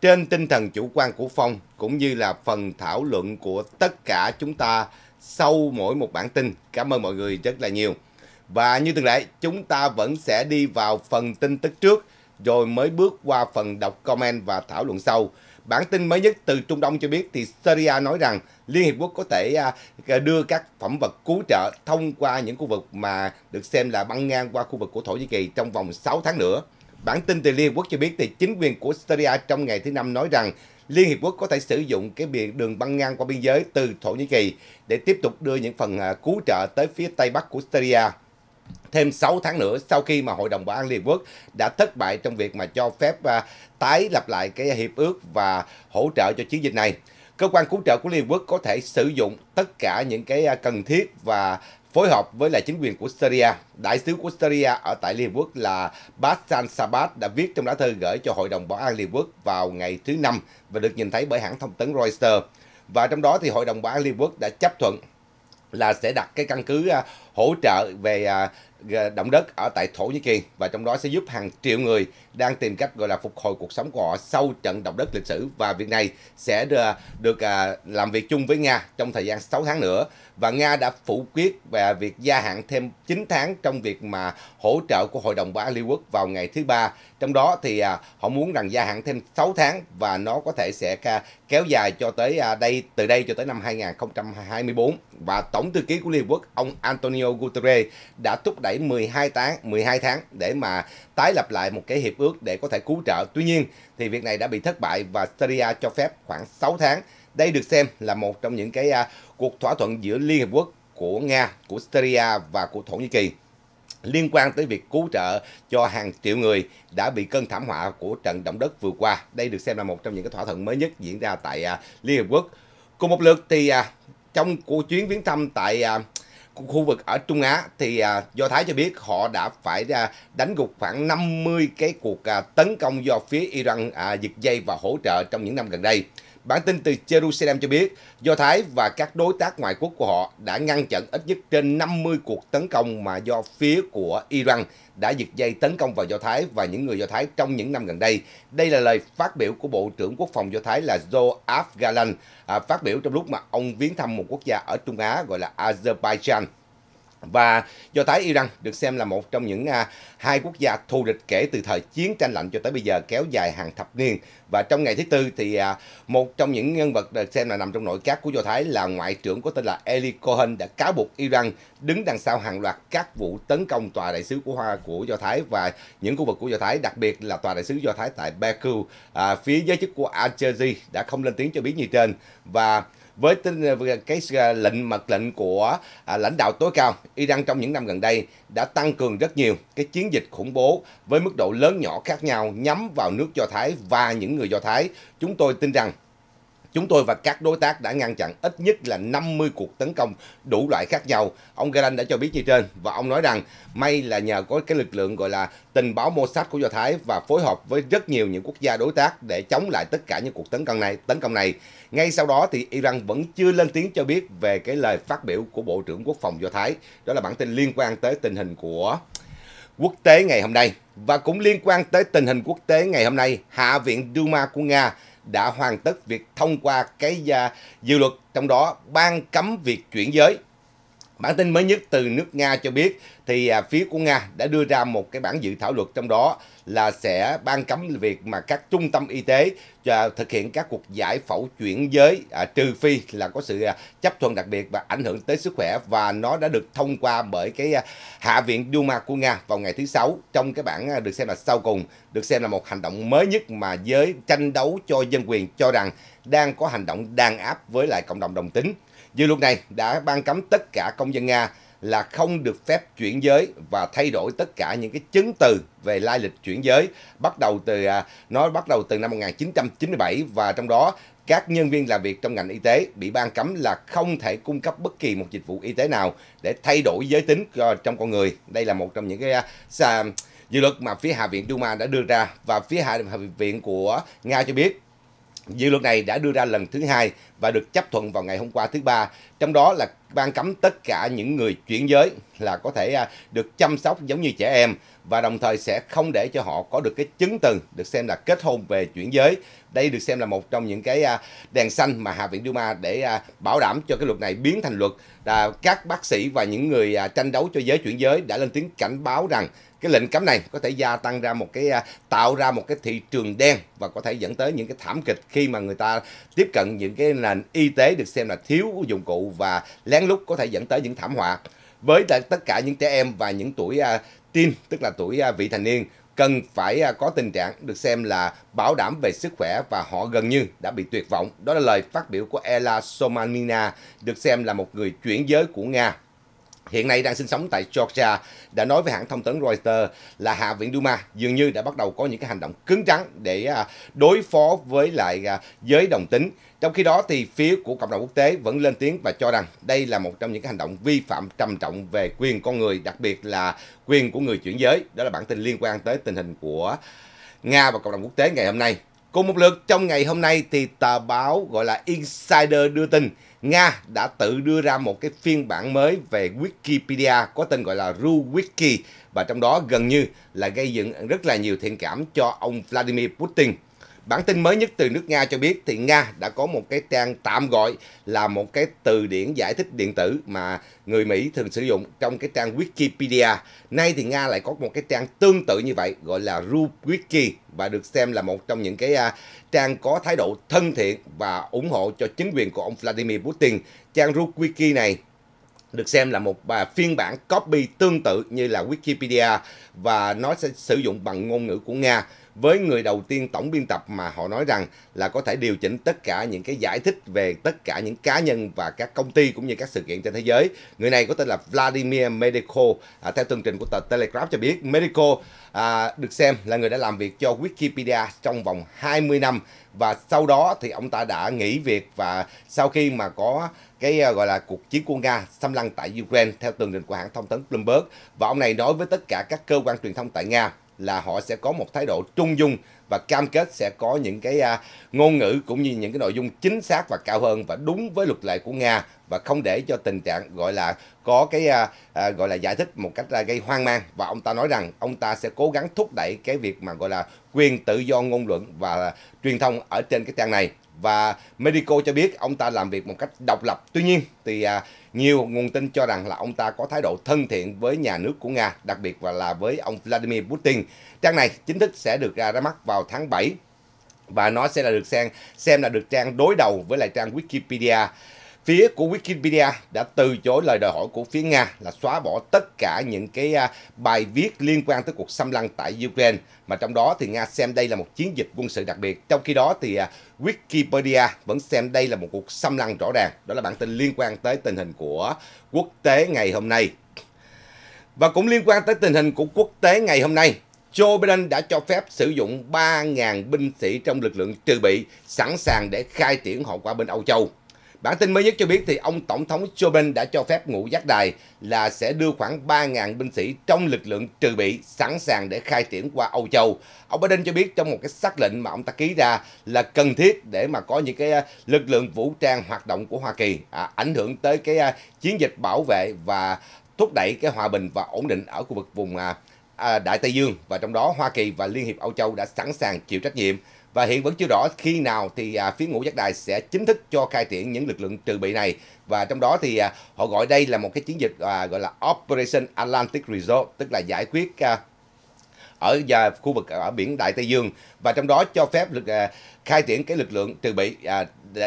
trên tinh thần chủ quan của Phong cũng như là phần thảo luận của tất cả chúng ta sau mỗi một bản tin. Cảm ơn mọi người rất là nhiều. Và như thường lệ, chúng ta vẫn sẽ đi vào phần tin tức trước rồi mới bước qua phần đọc comment và thảo luận sau. Bản tin mới nhất từ Trung Đông cho biết thì Syria nói rằng Liên Hiệp Quốc có thể à, đưa các phẩm vật cứu trợ thông qua những khu vực mà được xem là băng ngang qua khu vực của Thổ Nhĩ Kỳ trong vòng 6 tháng nữa. Bản tin từ Liên hiệp Quốc cho biết thì chính quyền của Syria trong ngày thứ Năm nói rằng Liên Hiệp Quốc có thể sử dụng cái biển đường băng ngang qua biên giới từ Thổ Nhĩ Kỳ để tiếp tục đưa những phần à, cứu trợ tới phía Tây Bắc của Syria thêm 6 tháng nữa sau khi mà Hội đồng Bảo an Liên hiệp Quốc đã thất bại trong việc mà cho phép uh, tái lập lại cái hiệp ước và hỗ trợ cho chiến dịch này. Cơ quan cứu trợ của Liên hiệp Quốc có thể sử dụng tất cả những cái à, cần thiết và phối hợp với lại chính quyền của Syria. Đại sứ của Syria ở tại Liên Hợp Quốc là Bassan Sabat đã viết trong lá thư gửi cho Hội đồng Bảo an Liên Hợp Quốc vào ngày thứ Năm và được nhìn thấy bởi hãng thông tấn Reuters. Và trong đó thì Hội đồng Bảo an Liên Hợp Quốc đã chấp thuận là sẽ đặt cái căn cứ à, hỗ trợ về à, động đất ở tại Thổ Nhĩ Kỳ và trong đó sẽ giúp hàng triệu người đang tìm cách gọi là phục hồi cuộc sống của họ sau trận động đất lịch sử và việc này sẽ được à, làm việc chung với Nga trong thời gian 6 tháng nữa và Nga đã phủ quyết về việc gia hạn thêm 9 tháng trong việc mà hỗ trợ của Hội đồng Bảo Liên Quốc vào ngày thứ ba trong đó thì à, họ muốn rằng gia hạn thêm 6 tháng và nó có thể sẽ kéo dài cho tới à, đây từ đây cho tới năm 2024 và tổng thư ký của Liên Quốc ông Antonio Guterres đã thúc đẩy phải 12 tháng 12 tháng để mà tái lập lại một cái hiệp ước để có thể cứu trợ. Tuy nhiên thì việc này đã bị thất bại và Syria cho phép khoảng 6 tháng. Đây được xem là một trong những cái uh, cuộc thỏa thuận giữa Liên Hiệp Quốc của Nga, của Syria và của Thổ Nhĩ Kỳ liên quan tới việc cứu trợ cho hàng triệu người đã bị cơn thảm họa của trận động đất vừa qua. Đây được xem là một trong những cái thỏa thuận mới nhất diễn ra tại uh, Liên Hiệp Quốc. Cùng một lượt thì uh, trong cuộc chuyến viếng thăm tại uh, khu vực ở Trung Á thì à, Do Thái cho biết họ đã phải à, đánh gục khoảng 50 cái cuộc à, tấn công do phía Iran à, giật dây và hỗ trợ trong những năm gần đây. Bản tin từ Jerusalem cho biết, Do Thái và các đối tác ngoại quốc của họ đã ngăn chặn ít nhất trên 50 cuộc tấn công mà do phía của Iran đã giật dây tấn công vào Do Thái và những người Do Thái trong những năm gần đây. Đây là lời phát biểu của Bộ trưởng Quốc phòng Do Thái là Joe Afgalan, à, phát biểu trong lúc mà ông viếng thăm một quốc gia ở Trung Á gọi là Azerbaijan. Và Do Thái Iran được xem là một trong những à, hai quốc gia thù địch kể từ thời chiến tranh lạnh cho tới bây giờ kéo dài hàng thập niên. Và trong ngày thứ Tư thì à, một trong những nhân vật được xem là nằm trong nội các của Do Thái là Ngoại trưởng có tên là Eli Cohen đã cáo buộc Iran đứng đằng sau hàng loạt các vụ tấn công tòa đại sứ của Hoa của Do Thái và những khu vực của Do Thái, đặc biệt là tòa đại sứ Do Thái tại Baku. À, phía giới chức của Algeria đã không lên tiếng cho biết như trên. Và Ờ, với cái ờ, lệnh mật lệnh của à, lãnh đạo tối cao Iran trong những năm gần đây đã tăng cường rất nhiều cái chiến dịch khủng bố với mức độ lớn nhỏ khác nhau nhắm vào nước Do Thái và những người Do Thái chúng tôi tin rằng Chúng tôi và các đối tác đã ngăn chặn ít nhất là 50 cuộc tấn công đủ loại khác nhau. Ông Garland đã cho biết như trên và ông nói rằng may là nhờ có cái lực lượng gọi là tình báo Mossad của Do Thái và phối hợp với rất nhiều những quốc gia đối tác để chống lại tất cả những cuộc tấn công này. Tấn công này. Ngay sau đó thì Iran vẫn chưa lên tiếng cho biết về cái lời phát biểu của Bộ trưởng Quốc phòng Do Thái. Đó là bản tin liên quan tới tình hình của quốc tế ngày hôm nay. Và cũng liên quan tới tình hình quốc tế ngày hôm nay, Hạ viện Duma của Nga đã hoàn tất việc thông qua cái uh, dự luật trong đó ban cấm việc chuyển giới. Bản tin mới nhất từ nước Nga cho biết thì uh, phía của Nga đã đưa ra một cái bản dự thảo luật trong đó là sẽ ban cấm việc mà các trung tâm y tế à, thực hiện các cuộc giải phẫu chuyển giới à, trừ phi là có sự à, chấp thuận đặc biệt và ảnh hưởng tới sức khỏe và nó đã được thông qua bởi cái à, hạ viện Duma của Nga vào ngày thứ sáu trong cái bản được xem là sau cùng được xem là một hành động mới nhất mà giới tranh đấu cho dân quyền cho rằng đang có hành động đàn áp với lại cộng đồng đồng tính. Dư luật này đã ban cấm tất cả công dân Nga là không được phép chuyển giới và thay đổi tất cả những cái chứng từ về lai lịch chuyển giới bắt đầu từ à, nó bắt đầu từ năm 1997 và trong đó các nhân viên làm việc trong ngành y tế bị ban cấm là không thể cung cấp bất kỳ một dịch vụ y tế nào để thay đổi giới tính ờ, trong con người. Đây là một trong những cái à, dự luật mà phía Hạ viện Duma đã đưa ra và phía Hạ viện của Nga cho biết Dự luật này đã đưa ra lần thứ hai và được chấp thuận vào ngày hôm qua thứ ba, trong đó là ban cấm tất cả những người chuyển giới là có thể à, được chăm sóc giống như trẻ em và đồng thời sẽ không để cho họ có được cái chứng từ được xem là kết hôn về chuyển giới. Đây được xem là một trong những cái à, đèn xanh mà Hạ viện Duma để à, bảo đảm cho cái luật này biến thành luật. các bác sĩ và những người à, tranh đấu cho giới chuyển giới đã lên tiếng cảnh báo rằng cái lệnh cấm này có thể gia tăng ra một cái tạo ra một cái thị trường đen và có thể dẫn tới những cái thảm kịch khi mà người ta tiếp cận những cái nền y tế được xem là thiếu dụng cụ và lén lút có thể dẫn tới những thảm họa với tất cả những trẻ em và những tuổi tin tức là tuổi à, vị thành niên, cần phải à, có tình trạng được xem là bảo đảm về sức khỏe và họ gần như đã bị tuyệt vọng. Đó là lời phát biểu của Ella Somanina, được xem là một người chuyển giới của Nga hiện nay đang sinh sống tại Georgia, đã nói với hãng thông tấn Reuters là Hạ viện Duma dường như đã bắt đầu có những cái hành động cứng rắn để à, đối phó với lại giới đồng tính. Trong khi đó thì phía của cộng đồng quốc tế vẫn lên tiếng và cho rằng đây là một trong những hành động vi phạm trầm trọng về quyền con người, đặc biệt là quyền của người chuyển giới. Đó là bản tin liên quan tới tình hình của Nga và cộng đồng quốc tế ngày hôm nay. Cùng một lượt trong ngày hôm nay thì tờ báo gọi là Insider đưa tin Nga đã tự đưa ra một cái phiên bản mới về Wikipedia có tên gọi là RuWiki và trong đó gần như là gây dựng rất là nhiều thiện cảm cho ông Vladimir Putin Bản tin mới nhất từ nước Nga cho biết thì Nga đã có một cái trang tạm gọi là một cái từ điển giải thích điện tử mà người Mỹ thường sử dụng trong cái trang Wikipedia. Nay thì Nga lại có một cái trang tương tự như vậy gọi là RuWiki và được xem là một trong những cái à, trang có thái độ thân thiện và ủng hộ cho chính quyền của ông Vladimir Putin. Trang RuWiki này được xem là một à, phiên bản copy tương tự như là Wikipedia và nó sẽ sử dụng bằng ngôn ngữ của Nga với người đầu tiên tổng biên tập mà họ nói rằng là có thể điều chỉnh tất cả những cái giải thích về tất cả những cá nhân và các công ty cũng như các sự kiện trên thế giới. Người này có tên là Vladimir Medico. À, theo tường trình của tờ Telegraph cho biết, Medico à, được xem là người đã làm việc cho Wikipedia trong vòng 20 năm và sau đó thì ông ta đã nghỉ việc và sau khi mà có cái à, gọi là cuộc chiến của Nga xâm lăng tại Ukraine theo tường trình của hãng thông tấn Bloomberg và ông này nói với tất cả các cơ quan truyền thông tại Nga là họ sẽ có một thái độ trung dung và cam kết sẽ có những cái à, ngôn ngữ cũng như những cái nội dung chính xác và cao hơn và đúng với luật lệ của Nga và không để cho tình trạng gọi là có cái à, à, gọi là giải thích một cách à, gây hoang mang và ông ta nói rằng ông ta sẽ cố gắng thúc đẩy cái việc mà gọi là quyền tự do ngôn luận và truyền thông ở trên cái trang này và Medico cho biết ông ta làm việc một cách độc lập tuy nhiên thì à, nhiều nguồn tin cho rằng là ông ta có thái độ thân thiện với nhà nước của Nga, đặc biệt và là với ông Vladimir Putin. Trang này chính thức sẽ được ra ra mắt vào tháng 7 và nó sẽ là được xem xem là được trang đối đầu với lại trang Wikipedia. Phía của Wikipedia đã từ chối lời đòi hỏi của phía Nga là xóa bỏ tất cả những cái à, bài viết liên quan tới cuộc xâm lăng tại Ukraine mà trong đó thì Nga xem đây là một chiến dịch quân sự đặc biệt. Trong khi đó thì à, Wikipedia vẫn xem đây là một cuộc xâm lăng rõ ràng. Đó là bản tin liên quan tới tình hình của quốc tế ngày hôm nay. Và cũng liên quan tới tình hình của quốc tế ngày hôm nay, Joe Biden đã cho phép sử dụng 3.000 binh sĩ trong lực lượng trừ bị sẵn sàng để khai triển hậu quả bên Âu Châu. Bản tin mới nhất cho biết thì ông Tổng thống Joe Biden đã cho phép ngũ giác đài là sẽ đưa khoảng 3.000 binh sĩ trong lực lượng trừ bị sẵn sàng để khai triển qua Âu Châu. Ông Biden cho biết trong một cái xác lệnh mà ông ta ký ra là cần thiết để mà có những cái ờ, lực lượng vũ trang hoạt động của Hoa Kỳ à, ảnh hưởng tới cái ờ, chiến dịch bảo vệ và thúc đẩy cái hòa bình và ổn định ở khu vực vùng à, à, Đại Tây Dương và trong đó Hoa Kỳ và Liên hiệp Âu Châu đã sẵn sàng chịu trách nhiệm và hiện vẫn chưa rõ khi nào thì à, phía ngũ giác đài sẽ chính thức cho khai triển những lực lượng trừ bị này và trong đó thì à, họ gọi đây là một cái chiến dịch à, gọi là Operation Atlantic Resolve tức là giải quyết à, ở à, khu vực ở biển Đại Tây Dương và trong đó cho phép lực à, khai triển cái lực lượng trừ bị à,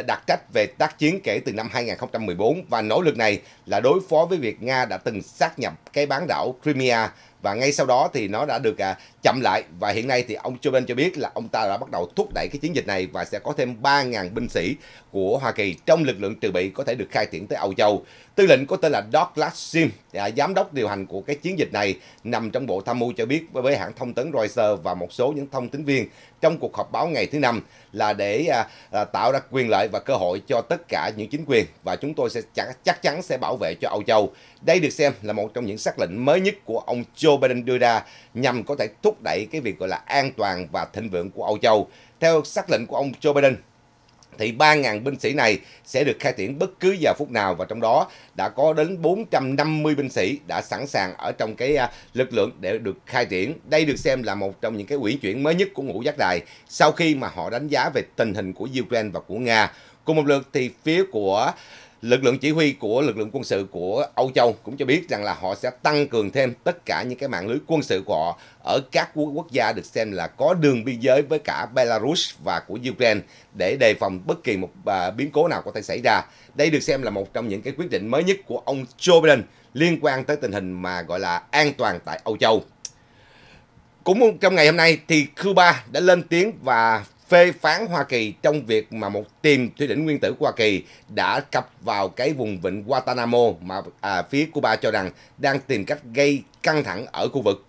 đặc trách về tác chiến kể từ năm 2014 và nỗ lực này là đối phó với việc Nga đã từng xác nhập cái bán đảo Crimea và ngay sau đó thì nó đã được à, chậm lại và hiện nay thì ông Joe Biden cho biết là ông ta đã bắt đầu thúc đẩy cái chiến dịch này và sẽ có thêm 3.000 binh sĩ của Hoa Kỳ trong lực lượng trừ bị có thể được khai triển tới Âu Châu Tư lệnh có tên là Douglas Sim, à, giám đốc điều hành của cái chiến dịch này, nằm trong bộ tham mưu cho biết với hãng thông tấn Reuters và một số những thông tín viên trong cuộc họp báo ngày thứ năm là để à, à, tạo ra quyền lợi và cơ hội cho tất cả những chính quyền và chúng tôi sẽ chắc, chắc chắn sẽ bảo vệ cho Âu Châu. Đây được xem là một trong những xác lệnh mới nhất của ông Joe Biden đưa ra nhằm có thể thúc đẩy cái việc gọi là an toàn và thịnh vượng của Âu Châu. Theo xác lệnh của ông Joe Biden, thì 3.000 binh sĩ này sẽ được khai triển bất cứ giờ phút nào và trong đó đã có đến 450 binh sĩ đã sẵn sàng ở trong cái à, lực lượng để được khai triển. Đây được xem là một trong những cái uyển chuyển mới nhất của ngũ giác đài sau khi mà họ đánh giá về tình hình của Ukraine và của Nga. Cùng một lượt thì phía của Lực lượng chỉ huy của lực lượng quân sự của Âu Châu cũng cho biết rằng là họ sẽ tăng cường thêm tất cả những cái mạng lưới quân sự của họ ở các quốc gia được xem là có đường biên giới với cả Belarus và của Ukraine để đề phòng bất kỳ một à, biến cố nào có thể xảy ra. Đây được xem là một trong những cái quyết định mới nhất của ông Joe Biden liên quan tới tình hình mà gọi là an toàn tại Âu Châu. Cũng trong ngày hôm nay thì Cuba đã lên tiếng và phê phán Hoa Kỳ trong việc mà một tìm thủy đỉnh nguyên tử của Hoa Kỳ đã cập vào cái vùng vịnh Guantanamo mà à, phía Cuba cho rằng đang tìm cách gây căng thẳng ở khu vực.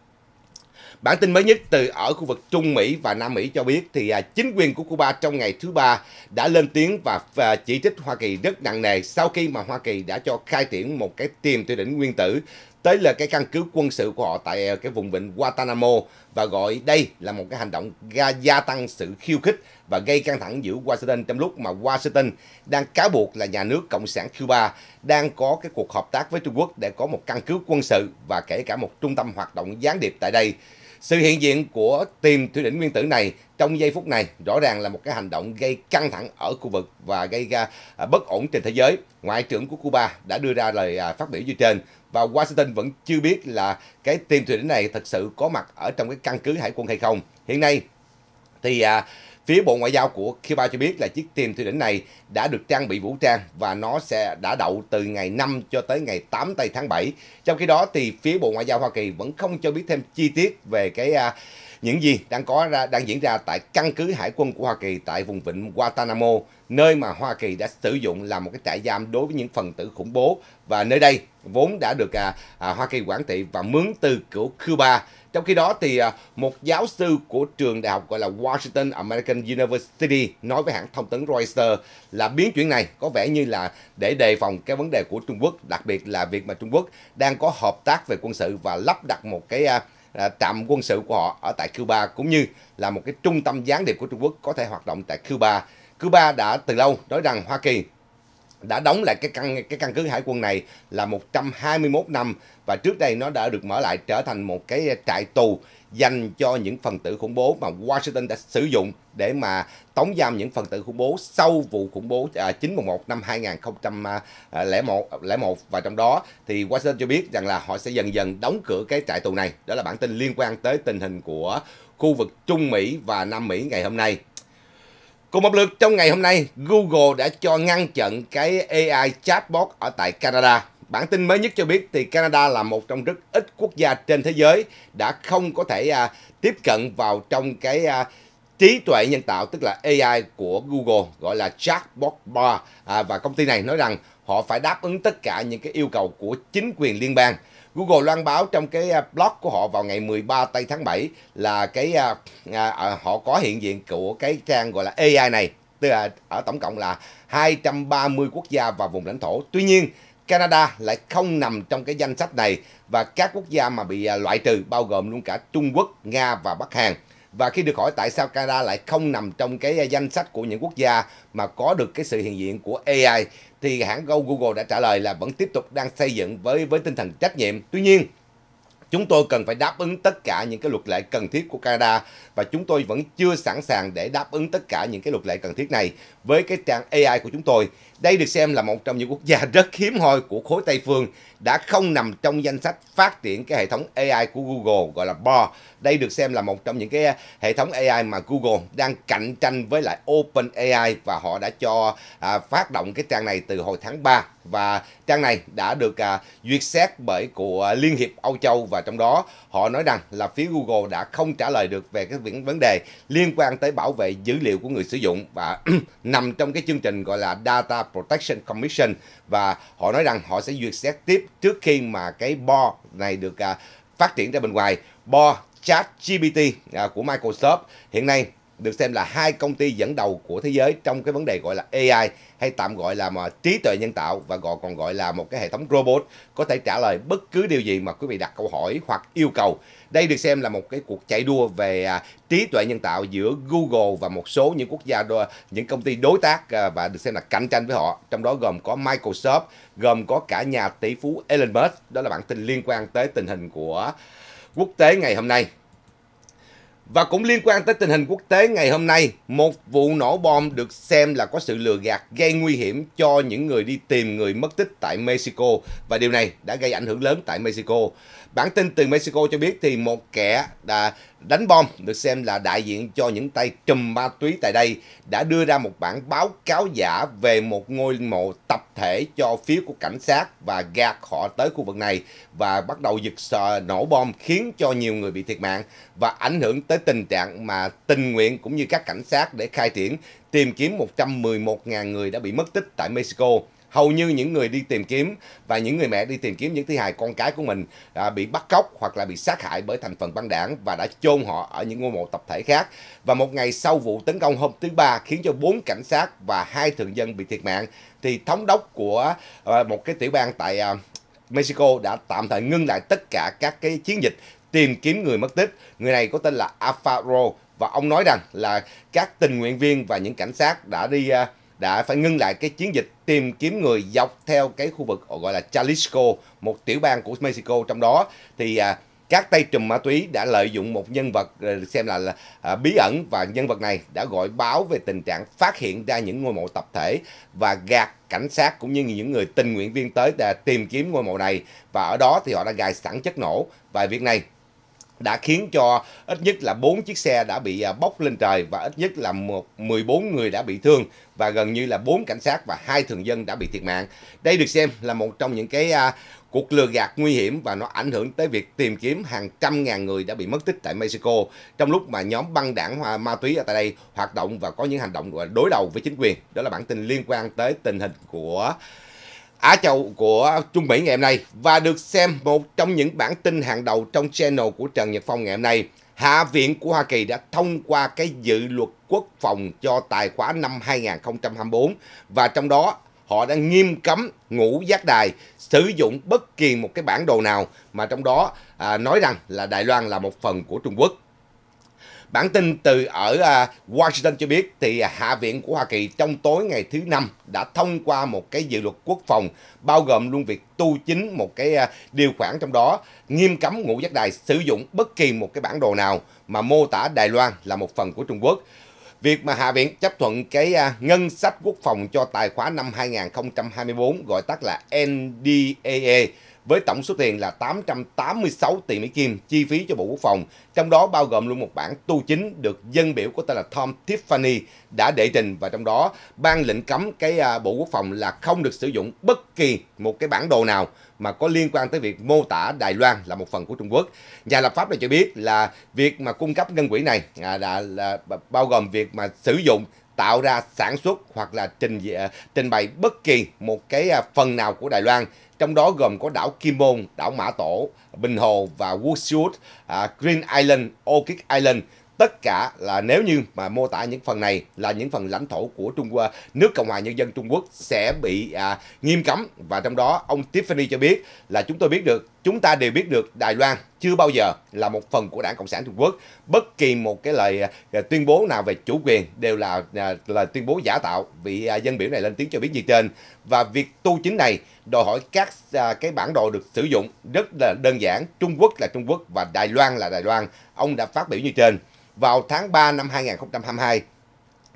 Bản tin mới nhất từ ở khu vực Trung Mỹ và Nam Mỹ cho biết thì à, chính quyền của Cuba trong ngày thứ ba đã lên tiếng và, và chỉ trích Hoa Kỳ rất nặng nề sau khi mà Hoa Kỳ đã cho khai triển một cái tìm thủy đỉnh nguyên tử tới là cái căn cứ quân sự của họ tại ờ, cái vùng vịnh Guantanamo và gọi đây là một cái hành động gia tăng sự khiêu khích và gây căng thẳng giữa Washington trong lúc mà Washington đang cáo buộc là nhà nước Cộng sản Cuba đang có cái cuộc hợp tác với Trung Quốc để có một căn cứ quân sự và kể cả một trung tâm hoạt động gián điệp tại đây. Sự hiện diện của tìm thủy đỉnh nguyên tử này trong giây phút này rõ ràng là một cái hành động gây căng thẳng ở khu vực và gây ra à, bất ổn trên thế giới. Ngoại trưởng của Cuba đã đưa ra lời à, phát biểu như trên và Washington vẫn chưa biết là cái tiêm thủy này thật sự có mặt ở trong cái căn cứ hải quân hay không. Hiện nay thì à, Phía Bộ Ngoại giao của Cuba cho biết là chiếc tiêm thủy đỉnh này đã được trang bị vũ trang và nó sẽ đã đậu từ ngày 5 cho tới ngày 8 tây tháng 7. Trong khi đó thì phía Bộ Ngoại giao Hoa Kỳ vẫn không cho biết thêm chi tiết về cái uh, những gì đang có ra đang diễn ra tại căn cứ hải quân của Hoa Kỳ tại vùng vịnh Guantanamo nơi mà Hoa Kỳ đã sử dụng làm một cái trại giam đối với những phần tử khủng bố và nơi đây vốn đã được à, à, Hoa Kỳ quản trị và mướn từ của Cuba. Trong khi đó thì à, một giáo sư của trường đại học gọi là Washington American University nói với hãng thông tấn Reuters là biến chuyển này có vẻ như là để đề phòng cái vấn đề của Trung Quốc, đặc biệt là việc mà Trung Quốc đang có hợp tác về quân sự và lắp đặt một cái à, à, trạm quân sự của họ ở tại Cuba cũng như là một cái trung tâm gián điệp của Trung Quốc có thể hoạt động tại Cuba. Cuba đã từ lâu nói rằng Hoa Kỳ đã đóng lại cái căn cái căn cứ hải quân này là 121 năm và trước đây nó đã được mở lại trở thành một cái trại tù dành cho những phần tử khủng bố mà Washington đã sử dụng để mà tống giam những phần tử khủng bố sau vụ khủng bố 911 à, năm 2001 01 và trong đó thì Washington cho biết rằng là họ sẽ dần dần đóng cửa cái trại tù này. Đó là bản tin liên quan tới tình hình của khu vực Trung Mỹ và Nam Mỹ ngày hôm nay. Cùng một lượt trong ngày hôm nay, Google đã cho ngăn chặn cái AI chatbot ở tại Canada. Bản tin mới nhất cho biết thì Canada là một trong rất ít quốc gia trên thế giới đã không có thể à, tiếp cận vào trong cái à, trí tuệ nhân tạo tức là AI của Google gọi là chatbot bar à, và công ty này nói rằng họ phải đáp ứng tất cả những cái yêu cầu của chính quyền liên bang. Google loan báo trong cái à, blog của họ vào ngày 13 tây tháng 7 là cái à, à, à, họ có hiện diện của cái trang gọi là AI này tức là ở tổng cộng là 230 quốc gia và vùng lãnh thổ. Tuy nhiên, Canada lại không nằm trong cái danh sách này và các quốc gia mà bị à, loại trừ bao gồm luôn cả Trung Quốc, Nga và Bắc Hàn. Và khi được hỏi tại sao Canada lại không nằm trong cái à, danh sách của những quốc gia mà có được cái sự hiện diện của AI thì hãng Google đã trả lời là vẫn tiếp tục đang xây dựng với với tinh thần trách nhiệm. Tuy nhiên, chúng tôi cần phải đáp ứng tất cả những cái luật lệ cần thiết của Canada và chúng tôi vẫn chưa sẵn sàng để đáp ứng tất cả những cái luật lệ cần thiết này với cái trang AI của chúng tôi đây được xem là một trong những quốc gia rất hiếm hoi của khối Tây phương đã không nằm trong danh sách phát triển cái hệ thống AI của Google gọi là BAR. Đây được xem là một trong những cái hệ thống AI mà Google đang cạnh tranh với lại OpenAI và họ đã cho à, phát động cái trang này từ hồi tháng 3 và trang này đã được à, duyệt xét bởi của Liên hiệp Âu Châu và trong đó họ nói rằng là phía Google đã không trả lời được về cái vấn đề liên quan tới bảo vệ dữ liệu của người sử dụng và nằm trong cái chương trình gọi là Data Protection Commission và họ nói rằng họ sẽ duyệt xét tiếp trước khi mà cái bo này được à, phát triển ra bên ngoài bo chat GPT à, của Microsoft hiện nay được xem là hai công ty dẫn đầu của thế giới trong cái vấn đề gọi là AI hay tạm gọi là mà trí tuệ nhân tạo và gọi còn gọi là một cái hệ thống robot có thể trả lời bất cứ điều gì mà quý vị đặt câu hỏi hoặc yêu cầu. Đây được xem là một cái cuộc chạy đua về à, trí tuệ nhân tạo giữa Google và một số những quốc gia những công ty đối tác à, và được xem là cạnh tranh với họ, trong đó gồm có Microsoft, gồm có cả nhà tỷ phú Elon Musk. Đó là bản tin liên quan tới tình hình của quốc tế ngày hôm nay. Và cũng liên quan tới tình hình quốc tế ngày hôm nay, một vụ nổ bom được xem là có sự lừa gạt gây nguy hiểm cho những người đi tìm người mất tích tại Mexico và điều này đã gây ảnh hưởng lớn tại Mexico. Bản tin từ Mexico cho biết thì một kẻ đã đánh bom được xem là đại diện cho những tay trùm ma túy tại đây đã đưa ra một bản báo cáo giả về một ngôi mộ tập thể cho phía của cảnh sát và gạt họ tới khu vực này và bắt đầu giật sờ nổ bom khiến cho nhiều người bị thiệt mạng và ảnh hưởng tới tình trạng mà tình nguyện cũng như các cảnh sát để khai triển tìm kiếm 111.000 người đã bị mất tích tại Mexico hầu như những người đi tìm kiếm và những người mẹ đi tìm kiếm những thi hài con cái của mình à, bị bắt cóc hoặc là bị sát hại bởi thành phần băng đảng và đã chôn họ ở những ngôi mộ tập thể khác. Và một ngày sau vụ tấn công hôm thứ ba khiến cho bốn cảnh sát và hai thường dân bị thiệt mạng thì thống đốc của à, một cái tiểu bang tại à, Mexico đã tạm thời ngưng lại tất cả các cái chiến dịch tìm kiếm người mất tích. Người này có tên là afaro và ông nói rằng là các tình nguyện viên và những cảnh sát đã đi uh, đã phải ngưng lại cái chiến dịch tìm kiếm người dọc theo cái khu vực gọi là Jalisco, một tiểu bang của Mexico trong đó thì à, các tay trùm ma túy đã lợi dụng một nhân vật à, xem là, là à, bí ẩn và nhân vật này đã gọi báo về tình trạng phát hiện ra những ngôi mộ tập thể và gạt cảnh sát cũng như những người tình nguyện viên tới để tìm kiếm ngôi mộ này và ở đó thì họ đã gài sẵn chất nổ và việc này đã khiến cho ít nhất là 4 chiếc xe đã bị à, bốc lên trời và ít nhất là 14 người đã bị thương và gần như là 4 cảnh sát và hai thường dân đã bị thiệt mạng. Đây được xem là một trong những cái à, cuộc lừa gạt nguy hiểm và nó ảnh hưởng tới việc tìm kiếm hàng trăm ngàn người đã bị mất tích tại Mexico trong lúc mà nhóm băng đảng ma túy ở tại đây hoạt động và có những hành động đối đầu với chính quyền. Đó là bản tin liên quan tới tình hình của Á Châu của Trung Mỹ ngày hôm nay và được xem một trong những bản tin hàng đầu trong channel của Trần Nhật Phong ngày hôm nay. Hạ viện của Hoa Kỳ đã thông qua cái dự luật quốc phòng cho tài khoá năm 2024 và trong đó họ đã nghiêm cấm ngũ giác đài sử dụng bất kỳ một cái bản đồ nào mà trong đó à, nói rằng là Đài Loan là một phần của Trung Quốc. Bản tin từ ở à, Washington cho biết thì Hạ viện của Hoa Kỳ trong tối ngày thứ năm đã thông qua một cái dự luật quốc phòng bao gồm luôn việc tu chính một cái à, điều khoản trong đó nghiêm cấm ngũ giác đài sử dụng bất kỳ một cái bản đồ nào mà mô tả Đài Loan là một phần của Trung Quốc. Việc mà Hạ viện chấp thuận cái à, ngân sách quốc phòng cho tài khoá năm 2024 gọi tắt là NDAA với tổng số tiền là 886 tỷ Mỹ Kim chi phí cho Bộ Quốc phòng, trong đó bao gồm luôn một bản tu chính được dân biểu của tên là Tom Tiffany đã đệ trình và trong đó ban lệnh cấm cái à, Bộ Quốc phòng là không được sử dụng bất kỳ một cái bản đồ nào mà có liên quan tới việc mô tả Đài Loan là một phần của Trung Quốc. Nhà lập pháp này cho biết là việc mà cung cấp ngân quỹ này à, đã là bao gồm việc mà sử dụng tạo ra sản xuất hoặc là trình à, trình bày bất kỳ một cái à, phần nào của Đài Loan trong đó gồm có đảo Kim Môn, đảo Mã Tổ, Bình Hồ và Woodshute, à, Green Island, Orchid Island. Tất cả là nếu như mà mô tả những phần này là những phần lãnh thổ của Trung Quốc, nước Cộng hòa Nhân dân Trung Quốc sẽ bị à, nghiêm cấm. Và trong đó ông Tiffany cho biết là chúng tôi biết được chúng ta đều biết được Đài Loan chưa bao giờ là một phần của Đảng Cộng sản Trung Quốc. Bất kỳ một cái lời à, tuyên bố nào về chủ quyền đều là à, lời tuyên bố giả tạo. Vị à, dân biểu này lên tiếng cho biết như trên. Và việc tu chính này đòi hỏi các cái bản đồ được sử dụng rất là đơn giản. Trung Quốc là Trung Quốc và Đài Loan là Đài Loan. Ông đã phát biểu như trên. Vào tháng 3 năm 2022,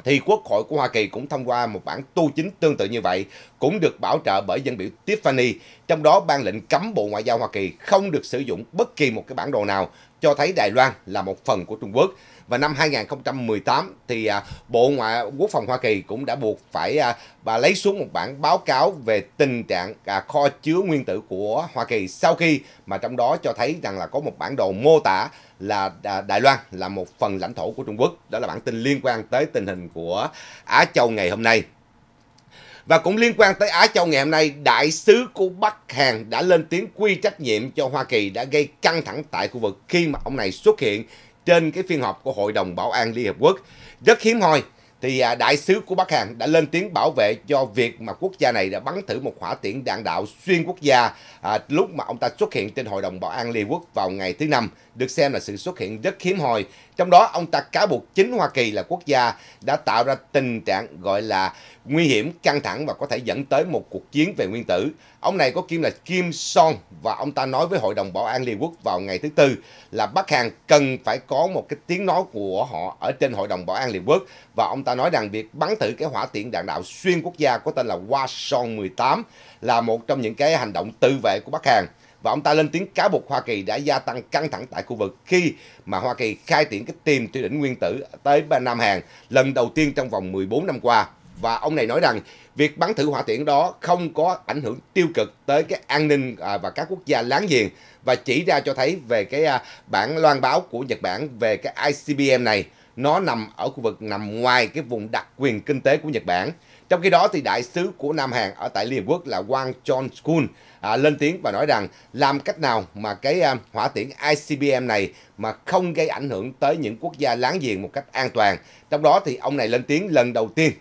thì Quốc hội của Hoa Kỳ cũng thông qua một bản tu chính tương tự như vậy, cũng được bảo trợ bởi dân biểu Tiffany, trong đó ban lệnh cấm Bộ Ngoại giao Hoa Kỳ không được sử dụng bất kỳ một cái bản đồ nào cho thấy Đài Loan là một phần của Trung Quốc. Và năm 2018 thì à, Bộ Ngoại Quốc phòng Hoa Kỳ cũng đã buộc phải và lấy xuống một bản báo cáo về tình trạng à, kho chứa nguyên tử của Hoa Kỳ sau khi mà trong đó cho thấy rằng là có một bản đồ mô tả là à, Đài Loan là một phần lãnh thổ của Trung Quốc. Đó là bản tin liên quan tới tình hình của Á Châu ngày hôm nay. Và cũng liên quan tới Á Châu ngày hôm nay, đại sứ của Bắc Hàn đã lên tiếng quy trách nhiệm cho Hoa Kỳ đã gây căng thẳng tại khu vực khi mà ông này xuất hiện trên cái phiên họp của Hội đồng Bảo an Liên hợp Quốc. Rất hiếm hoi thì à, đại sứ của Bắc Hàn đã lên tiếng bảo vệ cho việc mà quốc gia này đã bắn thử một hỏa tiễn đạn đạo xuyên quốc gia à, lúc mà ông ta xuất hiện trên Hội đồng Bảo an Liên hợp Quốc vào ngày thứ năm được xem là sự xuất hiện rất hiếm hoi. Trong đó, ông ta cáo buộc chính Hoa Kỳ là quốc gia đã tạo ra tình trạng gọi là nguy hiểm, căng thẳng và có thể dẫn tới một cuộc chiến về nguyên tử. Ông này có kim là Kim Son và ông ta nói với Hội đồng Bảo an Liên Quốc vào ngày thứ Tư là Bắc Hàn cần phải có một cái tiếng nói của họ ở trên Hội đồng Bảo an Liên Quốc và ông ta nói rằng việc bắn thử cái hỏa tiễn đạn đạo xuyên quốc gia có tên là Washong 18 là một trong những cái hành động tự vệ của Bắc Hàn và ông ta lên tiếng cáo buộc Hoa Kỳ đã gia tăng căng thẳng tại khu vực khi mà Hoa Kỳ khai triển cái tìm truy đỉnh nguyên tử tới Nam Hàn lần đầu tiên trong vòng 14 năm qua. Và ông này nói rằng việc bắn thử hỏa tiễn đó không có ảnh hưởng tiêu cực tới cái an ninh à, và các quốc gia láng giềng và chỉ ra cho thấy về cái à, bản loan báo của Nhật Bản về cái ICBM này nó nằm ở khu vực nằm ngoài cái vùng đặc quyền kinh tế của Nhật Bản trong khi đó thì đại sứ của Nam Hàn ở tại Liên Hợp Quốc là Wang Chong-kun à, lên tiếng và nói rằng làm cách nào mà cái à, hỏa tiễn ICBM này mà không gây ảnh hưởng tới những quốc gia láng giềng một cách an toàn. Trong đó thì ông này lên tiếng lần đầu tiên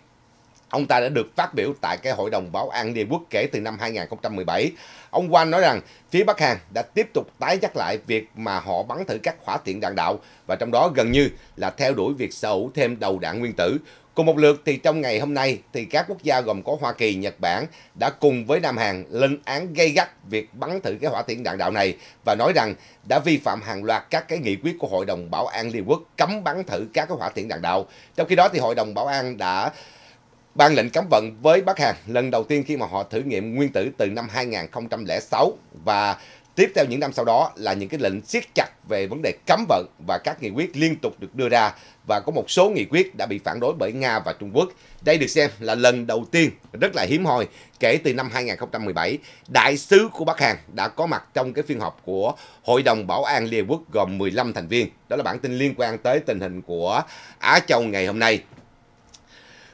Ông ta đã được phát biểu tại cái Hội đồng Bảo an Liên Quốc kể từ năm 2017. Ông Wan nói rằng phía Bắc Hàn đã tiếp tục tái nhắc lại việc mà họ bắn thử các hỏa tiện đạn đạo và trong đó gần như là theo đuổi việc sở hữu thêm đầu đạn nguyên tử. Cùng một lượt thì trong ngày hôm nay thì các quốc gia gồm có Hoa Kỳ, Nhật Bản đã cùng với Nam Hàn lên án gây gắt việc bắn thử cái hỏa tiễn đạn đạo này và nói rằng đã vi phạm hàng loạt các cái nghị quyết của Hội đồng Bảo an Liên Quốc cấm bắn thử các cái hỏa tiễn đạn đạo. Trong khi đó thì Hội đồng Bảo an đã ban lệnh cấm vận với Bắc Hàn lần đầu tiên khi mà họ thử nghiệm nguyên tử từ năm 2006 và Tiếp theo những năm sau đó là những cái lệnh siết chặt về vấn đề cấm vận và các nghị quyết liên tục được đưa ra và có một số nghị quyết đã bị phản đối bởi Nga và Trung Quốc. Đây được xem là lần đầu tiên rất là hiếm hoi kể từ năm 2017, đại sứ của Bắc Hàn đã có mặt trong cái phiên họp của Hội đồng Bảo an Liên Quốc gồm 15 thành viên. Đó là bản tin liên quan tới tình hình của Á Châu ngày hôm nay.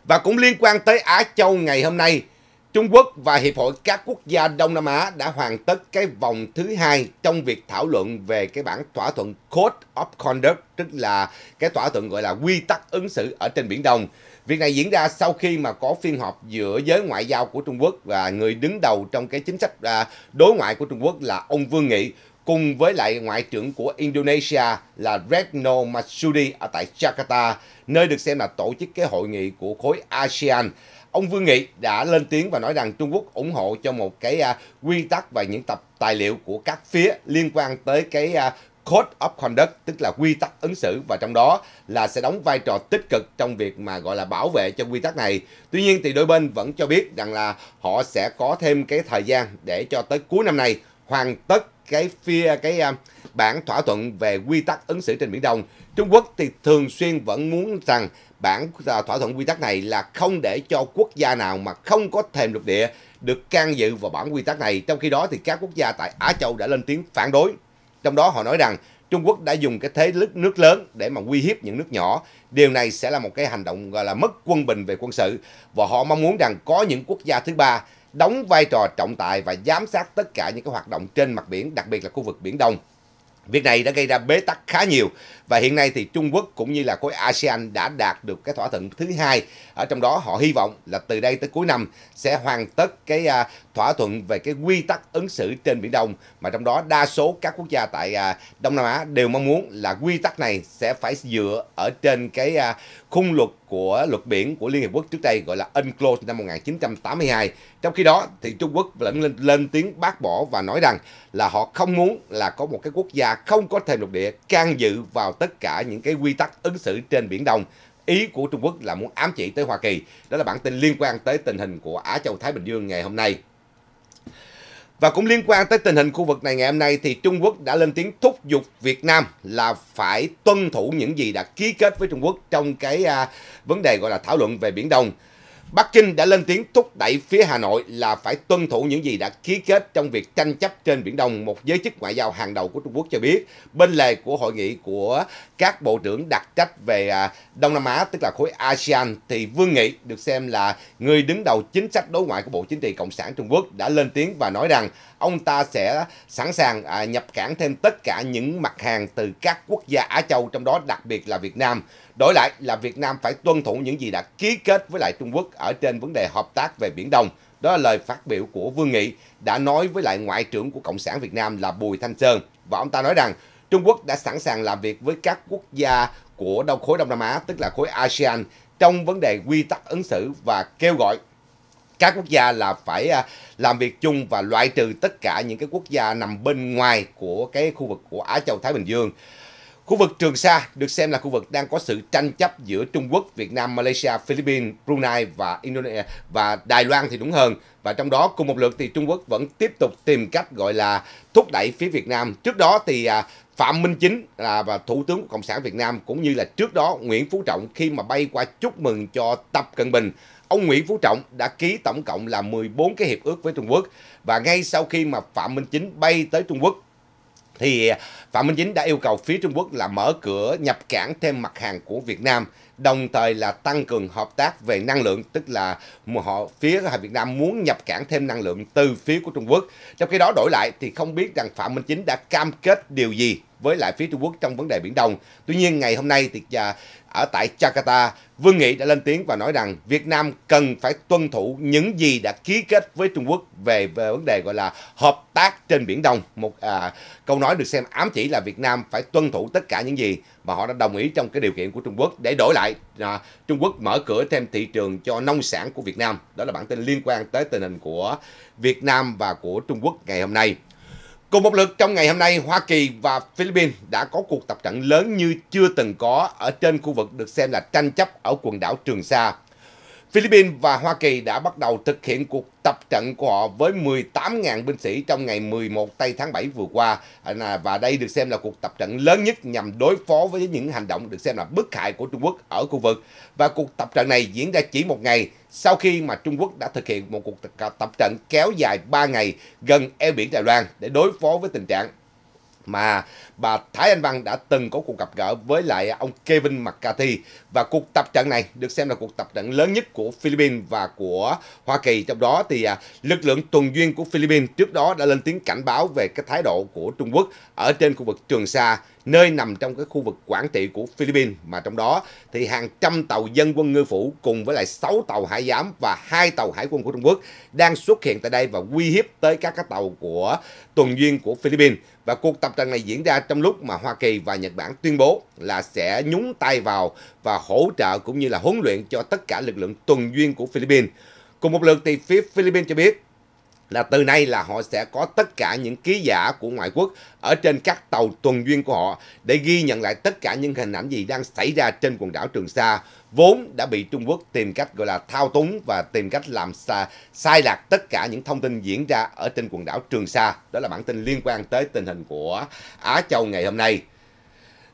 Và cũng liên quan tới Á Châu ngày hôm nay Trung Quốc và Hiệp hội các quốc gia Đông Nam Á đã hoàn tất cái vòng thứ hai trong việc thảo luận về cái bản thỏa thuận Code of Conduct, tức là cái thỏa thuận gọi là quy tắc ứng xử ở trên Biển Đông. Việc này diễn ra sau khi mà có phiên họp giữa giới ngoại giao của Trung Quốc và người đứng đầu trong cái chính sách à, đối ngoại của Trung Quốc là ông Vương Nghị cùng với lại ngoại trưởng của Indonesia là Retno Marsudi ở tại Jakarta, nơi được xem là tổ chức cái hội nghị của khối ASEAN ông Vương Nghị đã lên tiếng và nói rằng Trung Quốc ủng hộ cho một cái à, quy tắc và những tập tài liệu của các phía liên quan tới cái à, Code of Conduct, tức là quy tắc ứng xử và trong đó là sẽ đóng vai trò tích cực trong việc mà gọi là bảo vệ cho quy tắc này. Tuy nhiên thì đôi bên vẫn cho biết rằng là họ sẽ có thêm cái thời gian để cho tới cuối năm này hoàn tất cái phía cái à, bản thỏa thuận về quy tắc ứng xử trên biển Đông. Trung Quốc thì thường xuyên vẫn muốn rằng bản à, thỏa thuận quy tắc này là không để cho quốc gia nào mà không có thềm lục địa được can dự vào bản quy tắc này. Trong khi đó thì các quốc gia tại Á Châu đã lên tiếng phản đối. Trong đó họ nói rằng Trung Quốc đã dùng cái thế lực nước lớn để mà uy hiếp những nước nhỏ. Điều này sẽ là một cái hành động gọi là mất quân bình về quân sự và họ mong muốn rằng có những quốc gia thứ ba đóng vai trò trọng tài và giám sát tất cả những cái hoạt động trên mặt biển, đặc biệt là khu vực Biển Đông. Việc này đã gây ra bế tắc khá nhiều và hiện nay thì Trung Quốc cũng như là khối ASEAN đã đạt được cái thỏa thuận thứ hai ở trong đó họ hy vọng là từ đây tới cuối năm sẽ hoàn tất cái à, thỏa thuận về cái quy tắc ứng xử trên biển Đông mà trong đó đa số các quốc gia tại à, Đông Nam Á đều mong muốn là quy tắc này sẽ phải dựa ở trên cái à, khung luật của luật biển của Liên Hiệp Quốc trước đây gọi là UNCLOS năm 1982. Trong khi đó thì Trung Quốc vẫn lên, lên tiếng bác bỏ và nói rằng là họ không muốn là có một cái quốc gia không có thềm lục địa can dự vào tất cả những cái quy tắc ứng xử trên Biển Đông. Ý của Trung Quốc là muốn ám chỉ tới Hoa Kỳ. Đó là bản tin liên quan tới tình hình của Á Châu Thái Bình Dương ngày hôm nay. Và cũng liên quan tới tình hình khu vực này ngày hôm nay thì Trung Quốc đã lên tiếng thúc giục Việt Nam là phải tuân thủ những gì đã ký kết với Trung Quốc trong cái à, vấn đề gọi là thảo luận về Biển Đông. Bắc Kinh đã lên tiếng thúc đẩy phía Hà Nội là phải tuân thủ những gì đã ký kết trong việc tranh chấp trên Biển Đông, một giới chức ngoại giao hàng đầu của Trung Quốc cho biết. Bên lề của hội nghị của các bộ trưởng đặc trách về à, Đông Nam Á, tức là khối ASEAN, thì Vương Nghị được xem là người đứng đầu chính sách đối ngoại của Bộ Chính trị Cộng sản Trung Quốc đã lên tiếng và nói rằng ông ta sẽ sẵn sàng à, nhập cảng thêm tất cả những mặt hàng từ các quốc gia Á Châu, trong đó đặc biệt là Việt Nam. Đổi lại là Việt Nam phải tuân thủ những gì đã ký kết với lại Trung Quốc ở trên vấn đề hợp tác về Biển Đông. Đó là lời phát biểu của Vương Nghị đã nói với lại Ngoại trưởng của Cộng sản Việt Nam là Bùi Thanh Sơn. Và ông ta nói rằng Trung Quốc đã sẵn sàng làm việc với các quốc gia của đông khối Đông Nam Á, tức là khối ASEAN, trong vấn đề quy tắc ứng xử và kêu gọi các quốc gia là phải à, làm việc chung và loại trừ tất cả những cái quốc gia nằm bên ngoài của cái khu vực của Á Châu Thái Bình Dương. Khu vực Trường Sa được xem là khu vực đang có sự tranh chấp giữa Trung Quốc, Việt Nam, Malaysia, Philippines, Brunei và Indonesia và Đài Loan thì đúng hơn. Và trong đó cùng một lượt thì Trung Quốc vẫn tiếp tục tìm cách gọi là thúc đẩy phía Việt Nam. Trước đó thì à, Phạm Minh Chính là và Thủ tướng của Cộng sản Việt Nam cũng như là trước đó Nguyễn Phú Trọng khi mà bay qua chúc mừng cho Tập Cận Bình ông Nguyễn Phú Trọng đã ký tổng cộng là 14 cái hiệp ước với Trung Quốc và ngay sau khi mà Phạm Minh Chính bay tới Trung Quốc thì à, Phạm Minh Chính đã yêu cầu phía Trung Quốc là mở cửa nhập cảng thêm mặt hàng của Việt Nam, đồng thời là tăng cường hợp tác về năng lượng, tức là họ phía Việt Nam muốn nhập cảng thêm năng lượng từ phía của Trung Quốc. Trong khi đó đổi lại thì không biết rằng Phạm Minh Chính đã cam kết điều gì với lại phía Trung Quốc trong vấn đề Biển Đông. Tuy nhiên ngày hôm nay thì à, ở tại Jakarta, Vương Nghị đã lên tiếng và nói rằng Việt Nam cần phải tuân thủ những gì đã ký kết với Trung Quốc về, về vấn đề gọi là hợp tác trên Biển Đông. Một à, câu nói được xem ám chỉ là Việt Nam phải tuân thủ tất cả những gì mà họ đã đồng ý trong cái điều kiện của Trung Quốc để đổi lại à, Trung Quốc mở cửa thêm thị trường cho nông sản của Việt Nam. Đó là bản tin liên quan tới tình hình của Việt Nam và của Trung Quốc ngày hôm nay. Cùng một lượt trong ngày hôm nay, Hoa Kỳ và Philippines đã có cuộc tập trận lớn như chưa từng có ở trên khu vực được xem là tranh chấp ở quần đảo Trường Sa. Philippines và Hoa Kỳ đã bắt đầu thực hiện cuộc tập trận của họ với 18.000 binh sĩ trong ngày 11 tây tháng 7 vừa qua à, và đây được xem là cuộc tập trận lớn nhất nhằm đối phó với những hành động được xem là bức hại của Trung Quốc ở khu vực và cuộc tập trận này diễn ra chỉ một ngày sau khi mà Trung Quốc đã thực hiện một cuộc tập trận kéo dài 3 ngày gần eo biển Đài Loan để đối phó với tình trạng mà Bà Thái Anh Văn đã từng có cuộc gặp gỡ với lại ông Kevin McCarthy và cuộc tập trận này được xem là cuộc tập trận lớn nhất của Philippines và của Hoa Kỳ. Trong đó thì à, lực lượng tuần duyên của Philippines trước đó đã lên tiếng cảnh báo về cái thái độ của Trung Quốc ở trên khu vực Trường Sa nơi nằm trong cái khu vực quản trị của Philippines mà trong đó thì hàng trăm tàu dân quân ngư phủ cùng với lại 6 tàu hải giám và hai tàu hải quân của Trung Quốc đang xuất hiện tại đây và uy hiếp tới các cái tàu của tuần duyên của Philippines và cuộc tập trận này diễn ra trong lúc mà Hoa Kỳ và Nhật Bản tuyên bố là sẽ nhúng tay vào và hỗ trợ cũng như là huấn luyện cho tất cả lực lượng tuần duyên của Philippines. Cùng một lượt thì phía Philippines cho biết là từ nay là họ sẽ có tất cả những ký giả của ngoại quốc ở trên các tàu tuần duyên của họ để ghi nhận lại tất cả những hình ảnh gì đang xảy ra trên quần đảo Trường Sa vốn đã bị Trung Quốc tìm cách gọi là thao túng và tìm cách làm xa, sai lạc tất cả những thông tin diễn ra ở trên quần đảo Trường Sa. Đó là bản tin liên quan tới tình hình của Á Châu ngày hôm nay.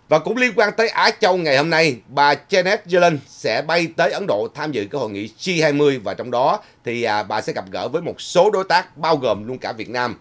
Và cũng liên quan tới Á Châu ngày hôm nay, bà Janet Yellen sẽ bay tới Ấn Độ tham dự cái hội nghị G20 và trong đó thì à, bà sẽ gặp gỡ với một số đối tác bao gồm luôn cả Việt Nam.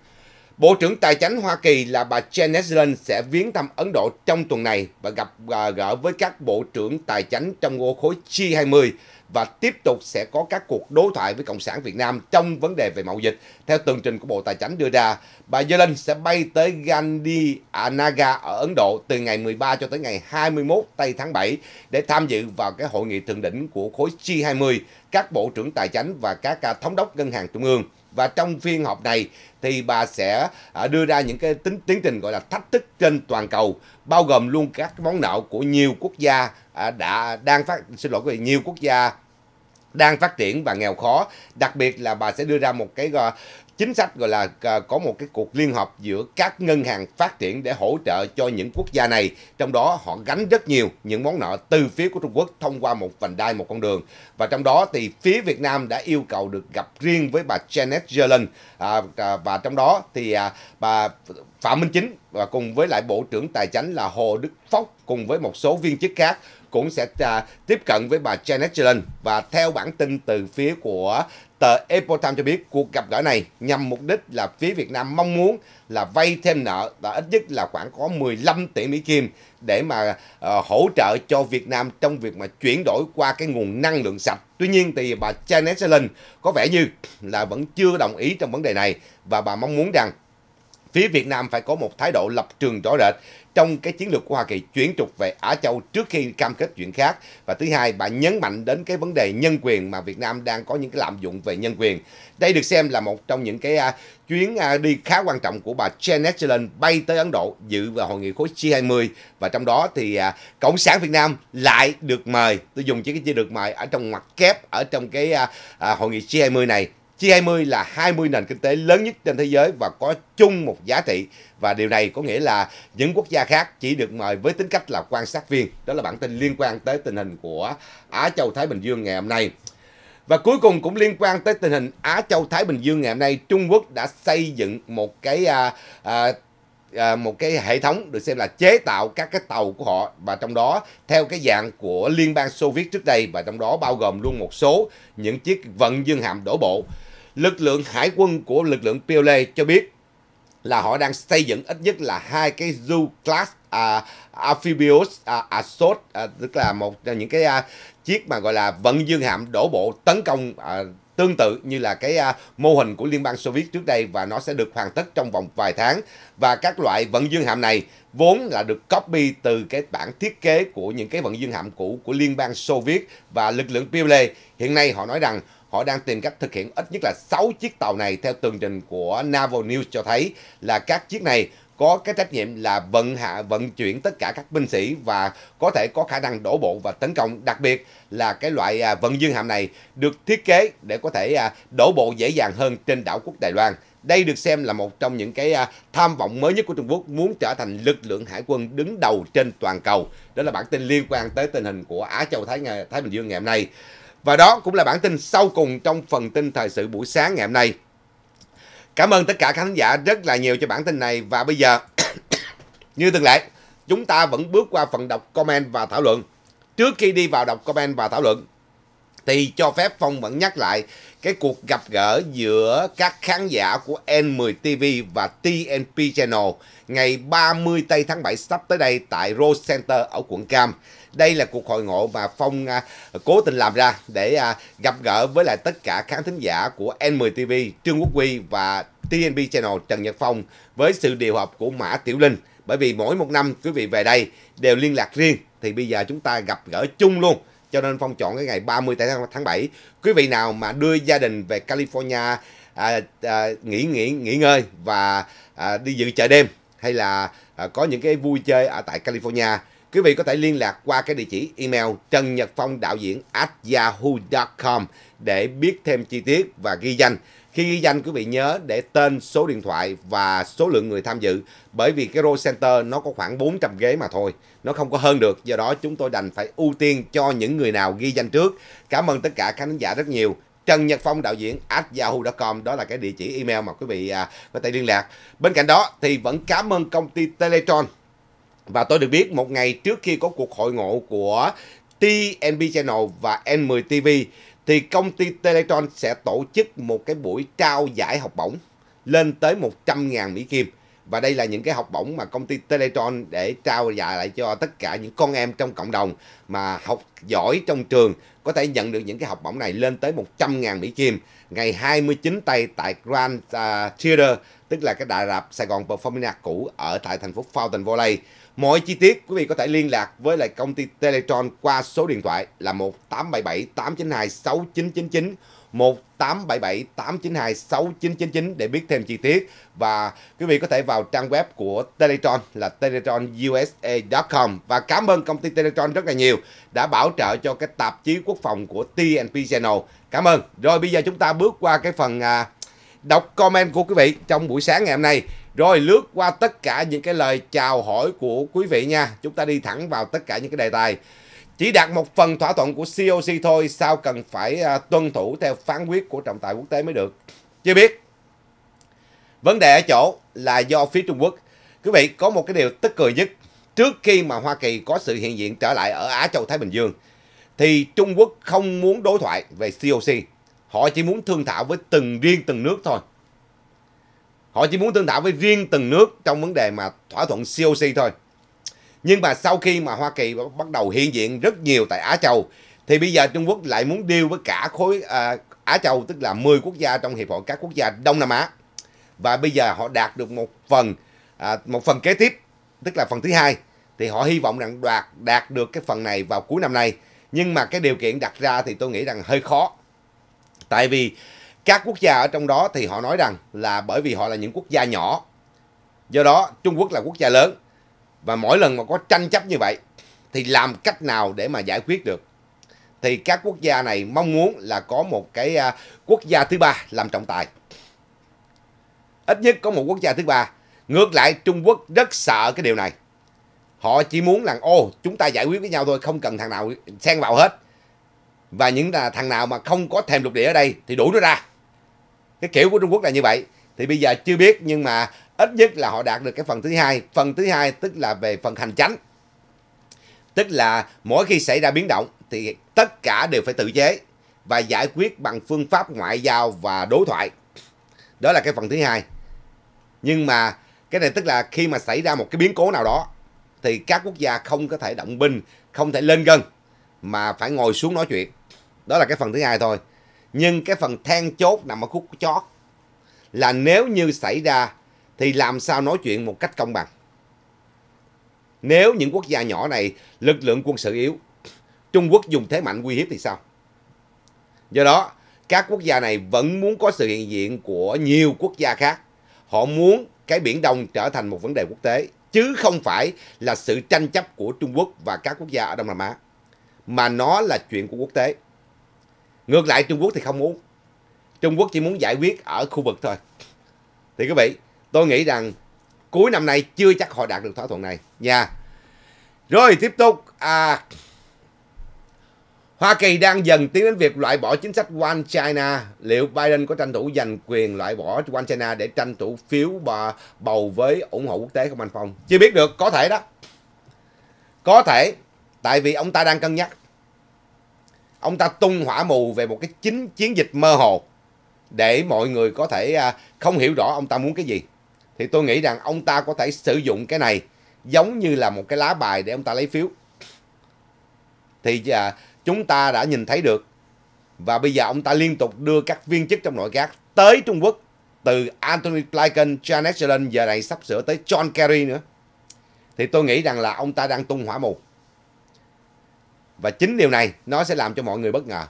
Bộ trưởng Tài chánh Hoa Kỳ là bà Janet Yellen sẽ viếng thăm Ấn Độ trong tuần này và gặp à, gỡ với các bộ trưởng tài chánh trong ô khối G20 và tiếp tục sẽ có các cuộc đối thoại với Cộng sản Việt Nam trong vấn đề về mậu dịch. Theo tường trình của Bộ Tài chánh đưa ra, bà Yellen sẽ bay tới Gandhi Anaga ở Ấn Độ từ ngày 13 cho tới ngày 21 tây tháng 7 để tham dự vào cái hội nghị thượng đỉnh của khối G20, các bộ trưởng tài chánh và các à, thống đốc ngân hàng trung ương. Và trong phiên họp này thì bà sẽ à, đưa ra những cái tính tiến trình gọi là thách thức trên toàn cầu bao gồm luôn các món nợ của nhiều quốc gia à, đã đang phát xin lỗi quý vị nhiều quốc gia đang phát triển và nghèo khó đặc biệt là bà sẽ đưa ra một cái chính sách gọi là à, có một cái cuộc liên hợp giữa các ngân hàng phát triển để hỗ trợ cho những quốc gia này trong đó họ gánh rất nhiều những món nợ từ phía của Trung Quốc thông qua một vành đai một con đường và trong đó thì phía Việt Nam đã yêu cầu được gặp riêng với bà Janet Yellen à, à và trong đó thì à, bà Phạm Minh Chính và cùng với lại Bộ trưởng Tài chánh là Hồ Đức Phúc cùng với một số viên chức khác cũng sẽ à, tiếp cận với bà Janet Yellen và theo bản tin từ phía của Tờ Epoch Times cho biết cuộc gặp gỡ này nhằm mục đích là phía Việt Nam mong muốn là vay thêm nợ và ít nhất là khoảng có 15 tỷ Mỹ Kim để mà uh, hỗ trợ cho Việt Nam trong việc mà chuyển đổi qua cái nguồn năng lượng sạch. Tuy nhiên thì bà Janet Yellen có vẻ như là vẫn chưa đồng ý trong vấn đề này và bà mong muốn rằng phía Việt Nam phải có một thái độ lập trường rõ rệt trong cái chiến lược của Hoa Kỳ chuyển trục về Á Châu trước khi cam kết chuyện khác. Và thứ hai, bà nhấn mạnh đến cái vấn đề nhân quyền mà Việt Nam đang có những cái lạm dụng về nhân quyền. Đây được xem là một trong những cái uh, chuyến uh, đi khá quan trọng của bà Janet Yellen bay tới Ấn Độ dự vào hội nghị khối G20 và trong đó thì uh, Cộng sản Việt Nam lại được mời, tôi dùng chữ cái chữ được mời ở trong ngoặc kép ở trong cái uh, uh, hội nghị G20 này G20 là 20 nền kinh tế lớn nhất trên thế giới và có chung một giá trị và điều này có nghĩa là những quốc gia khác chỉ được mời với tính cách là quan sát viên. Đó là bản tin liên quan tới tình hình của Á Châu Thái Bình Dương ngày hôm nay. Và cuối cùng cũng liên quan tới tình hình Á Châu Thái Bình Dương ngày hôm nay, Trung Quốc đã xây dựng một cái à, à, À, một cái hệ thống được xem là chế tạo các cái tàu của họ và trong đó theo cái dạng của liên bang Xô viết trước đây và trong đó bao gồm luôn một số những chiếc vận dương hạm đổ bộ lực lượng hải quân của lực lượng Piolet cho biết là họ đang xây dựng ít nhất là hai cái Zoo class à, amphibious à, assault à, tức là một những cái à, chiếc mà gọi là vận dương hạm đổ bộ tấn công à, tương tự như là cái à, mô hình của Liên bang Xô Viết trước đây và nó sẽ được hoàn tất trong vòng vài tháng và các loại vận dương hạm này vốn là được copy từ cái bản thiết kế của những cái vận dương hạm cũ của Liên bang Xô Viết và lực lượng Piolet hiện nay họ nói rằng họ đang tìm cách thực hiện ít nhất là 6 chiếc tàu này theo tường trình của Naval News cho thấy là các chiếc này có cái trách nhiệm là vận hạ vận chuyển tất cả các binh sĩ và có thể có khả năng đổ bộ và tấn công đặc biệt là cái loại à, vận dương hạm này được thiết kế để có thể à, đổ bộ dễ dàng hơn trên đảo quốc Đài Loan. Đây được xem là một trong những cái à, tham vọng mới nhất của Trung Quốc muốn trở thành lực lượng hải quân đứng đầu trên toàn cầu. Đó là bản tin liên quan tới tình hình của Á Châu Thái Thái Bình Dương ngày hôm nay. Và đó cũng là bản tin sau cùng trong phần tin thời sự buổi sáng ngày hôm nay. Cảm ơn tất cả khán giả rất là nhiều cho bản tin này và bây giờ như thường lệ chúng ta vẫn bước qua phần đọc comment và thảo luận. Trước khi đi vào đọc comment và thảo luận thì cho phép Phong vẫn nhắc lại cái cuộc gặp gỡ giữa các khán giả của N10 TV và TNP Channel ngày 30 tây tháng 7 sắp tới đây tại Rose Center ở quận Cam. Đây là cuộc hội ngộ mà Phong à, cố tình làm ra để à, gặp gỡ với lại tất cả khán thính giả của N10 TV, Trương Quốc Huy và TNB Channel Trần Nhật Phong với sự điều hợp của Mã Tiểu Linh. Bởi vì mỗi một năm quý vị về đây đều liên lạc riêng thì bây giờ chúng ta gặp gỡ chung luôn. Cho nên Phong chọn cái ngày 30 tháng 7. Quý vị nào mà đưa gia đình về California à, à, nghỉ nghỉ nghỉ ngơi và à, đi dự chợ đêm hay là à, có những cái vui chơi ở tại California Quý vị có thể liên lạc qua cái địa chỉ email trần nhật phong đạo diễn at yahoo.com để biết thêm chi tiết và ghi danh. Khi ghi danh quý vị nhớ để tên, số điện thoại và số lượng người tham dự bởi vì cái Row Center nó có khoảng 400 ghế mà thôi, nó không có hơn được. Do đó chúng tôi đành phải ưu tiên cho những người nào ghi danh trước. Cảm ơn tất cả các khán giả rất nhiều. Trần Nhật Phong đạo diễn at yahoo.com đó là cái địa chỉ email mà quý vị à, có thể liên lạc. Bên cạnh đó thì vẫn cảm ơn công ty Teletron và tôi được biết một ngày trước khi có cuộc hội ngộ của TNB Channel và N10 TV thì công ty Teletron sẽ tổ chức một cái buổi trao giải học bổng lên tới 100.000 Mỹ Kim. Và đây là những cái học bổng mà công ty Teletron để trao giải lại cho tất cả những con em trong cộng đồng mà học giỏi trong trường có thể nhận được những cái học bổng này lên tới 100.000 Mỹ Kim ngày 29 tây tại Grand uh, Theater tức là cái đại rạp Sài Gòn Performing Arts cũ ở tại thành phố Fountain Valley Mọi chi tiết quý vị có thể liên lạc với lại công ty Teletron qua số điện thoại là 1877 892 6999 1877 892 6999 để biết thêm chi tiết và quý vị có thể vào trang web của Teletron là teletronusa.com và cảm ơn công ty Teletron rất là nhiều đã bảo trợ cho cái tạp chí quốc phòng của TNP Channel. Cảm ơn. Rồi bây giờ chúng ta bước qua cái phần à, đọc comment của quý vị trong buổi sáng ngày hôm nay. Rồi lướt qua tất cả những cái lời chào hỏi của quý vị nha. Chúng ta đi thẳng vào tất cả những cái đề tài. Chỉ đạt một phần thỏa thuận của COC thôi, sao cần phải à, tuân thủ theo phán quyết của trọng tài quốc tế mới được. Chưa biết. Vấn đề ở chỗ là do phía Trung Quốc. Quý vị có một cái điều tức cười nhất. Trước khi mà Hoa Kỳ có sự hiện diện trở lại ở Á Châu Thái Bình Dương, thì Trung Quốc không muốn đối thoại về COC. Họ chỉ muốn thương thảo với từng riêng từng nước thôi. Họ chỉ muốn thương thảo với riêng từng nước trong vấn đề mà thỏa thuận COC thôi. Nhưng mà sau khi mà Hoa Kỳ bắt đầu hiện diện rất nhiều tại Á Châu thì bây giờ Trung Quốc lại muốn deal với cả khối à, Á Châu tức là 10 quốc gia trong hiệp hội các quốc gia Đông Nam Á. Và bây giờ họ đạt được một phần à, một phần kế tiếp tức là phần thứ hai thì họ hy vọng rằng đoạt đạt được cái phần này vào cuối năm nay. Nhưng mà cái điều kiện đặt ra thì tôi nghĩ rằng hơi khó. Tại vì các quốc gia ở trong đó thì họ nói rằng là bởi vì họ là những quốc gia nhỏ do đó Trung Quốc là quốc gia lớn và mỗi lần mà có tranh chấp như vậy thì làm cách nào để mà giải quyết được thì các quốc gia này mong muốn là có một cái à, quốc gia thứ ba làm trọng tài ít nhất có một quốc gia thứ ba ngược lại Trung Quốc rất sợ cái điều này họ chỉ muốn là ô chúng ta giải quyết với nhau thôi không cần thằng nào xen vào hết và những thằng nào mà không có thèm lục địa ở đây thì đuổi nó ra cái kiểu của Trung Quốc là như vậy thì bây giờ chưa biết nhưng mà ít nhất là họ đạt được cái phần thứ hai phần thứ hai tức là về phần hành chánh tức là mỗi khi xảy ra biến động thì tất cả đều phải tự chế và giải quyết bằng phương pháp ngoại giao và đối thoại đó là cái phần thứ hai nhưng mà cái này tức là khi mà xảy ra một cái biến cố nào đó thì các quốc gia không có thể động binh không thể lên gân mà phải ngồi xuống nói chuyện đó là cái phần thứ hai thôi nhưng cái phần then chốt nằm ở khúc chót là nếu như xảy ra thì làm sao nói chuyện một cách công bằng nếu những quốc gia nhỏ này lực lượng quân sự yếu trung quốc dùng thế mạnh uy hiếp thì sao do đó các quốc gia này vẫn muốn có sự hiện diện của nhiều quốc gia khác họ muốn cái biển đông trở thành một vấn đề quốc tế chứ không phải là sự tranh chấp của trung quốc và các quốc gia ở đông nam á mà nó là chuyện của quốc tế ngược lại Trung Quốc thì không muốn Trung Quốc chỉ muốn giải quyết ở khu vực thôi thì quý vị tôi nghĩ rằng cuối năm nay chưa chắc họ đạt được thỏa thuận này nha rồi tiếp tục à, Hoa Kỳ đang dần tiến đến việc loại bỏ chính sách One China. Liệu Biden có tranh thủ giành quyền loại bỏ One China để tranh thủ phiếu bà bầu với ủng hộ quốc tế không anh Phong? Chưa biết được, có thể đó. Có thể, tại vì ông ta đang cân nhắc ông ta tung hỏa mù về một cái chính chiến dịch mơ hồ để mọi người có thể à, không hiểu rõ ông ta muốn cái gì thì tôi nghĩ rằng ông ta có thể sử dụng cái này giống như là một cái lá bài để ông ta lấy phiếu thì à, chúng ta đã nhìn thấy được và bây giờ ông ta liên tục đưa các viên chức trong nội các tới Trung Quốc từ Anthony Blinken, Janet Yellen giờ này sắp sửa tới John Kerry nữa thì tôi nghĩ rằng là ông ta đang tung hỏa mù và chính điều này nó sẽ làm cho mọi người bất ngờ.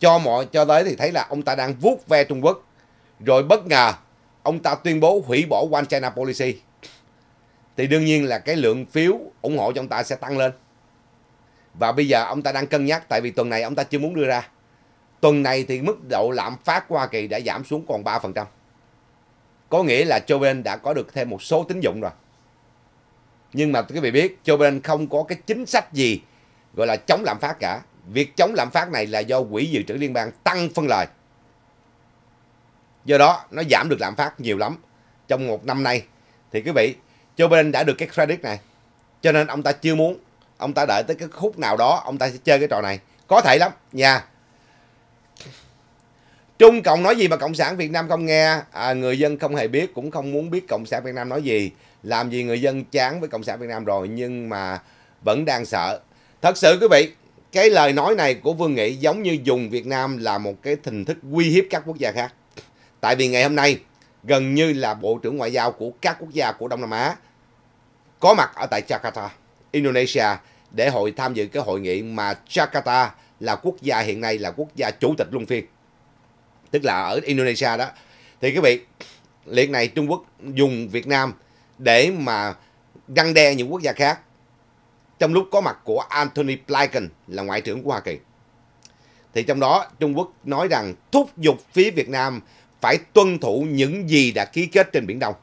Cho mọi cho tới thì thấy là ông ta đang vuốt ve Trung Quốc. Rồi bất ngờ ông ta tuyên bố hủy bỏ One China Policy. Thì đương nhiên là cái lượng phiếu ủng hộ cho ông ta sẽ tăng lên. Và bây giờ ông ta đang cân nhắc tại vì tuần này ông ta chưa muốn đưa ra. Tuần này thì mức độ lạm phát của Hoa Kỳ đã giảm xuống còn 3%. Có nghĩa là Joe Biden đã có được thêm một số tín dụng rồi. Nhưng mà quý vị biết, Joe Biden không có cái chính sách gì gọi là chống lạm phát cả. Việc chống lạm phát này là do Quỹ Dự trữ Liên bang tăng phân lời. Do đó, nó giảm được lạm phát nhiều lắm. Trong một năm nay, thì quý vị, Joe Biden đã được cái credit này. Cho nên ông ta chưa muốn, ông ta đợi tới cái khúc nào đó, ông ta sẽ chơi cái trò này. Có thể lắm, nha. Trung Cộng nói gì mà Cộng sản Việt Nam không nghe, à, người dân không hề biết, cũng không muốn biết Cộng sản Việt Nam nói gì. Làm gì người dân chán với Cộng sản Việt Nam rồi, nhưng mà vẫn đang sợ Thật sự quý vị, cái lời nói này của Vương Nghị giống như dùng Việt Nam là một cái hình thức uy hiếp các quốc gia khác. Tại vì ngày hôm nay gần như là Bộ trưởng Ngoại giao của các quốc gia của Đông Nam Á có mặt ở tại Jakarta, Indonesia để hội tham dự cái hội nghị mà Jakarta là quốc gia hiện nay là quốc gia chủ tịch luân phiên. Tức là ở Indonesia đó. Thì quý vị, liệt này Trung Quốc dùng Việt Nam để mà răng đe những quốc gia khác trong lúc có mặt của Anthony Blinken là Ngoại trưởng của Hoa Kỳ. Thì trong đó Trung Quốc nói rằng thúc giục phía Việt Nam phải tuân thủ những gì đã ký kết trên Biển Đông.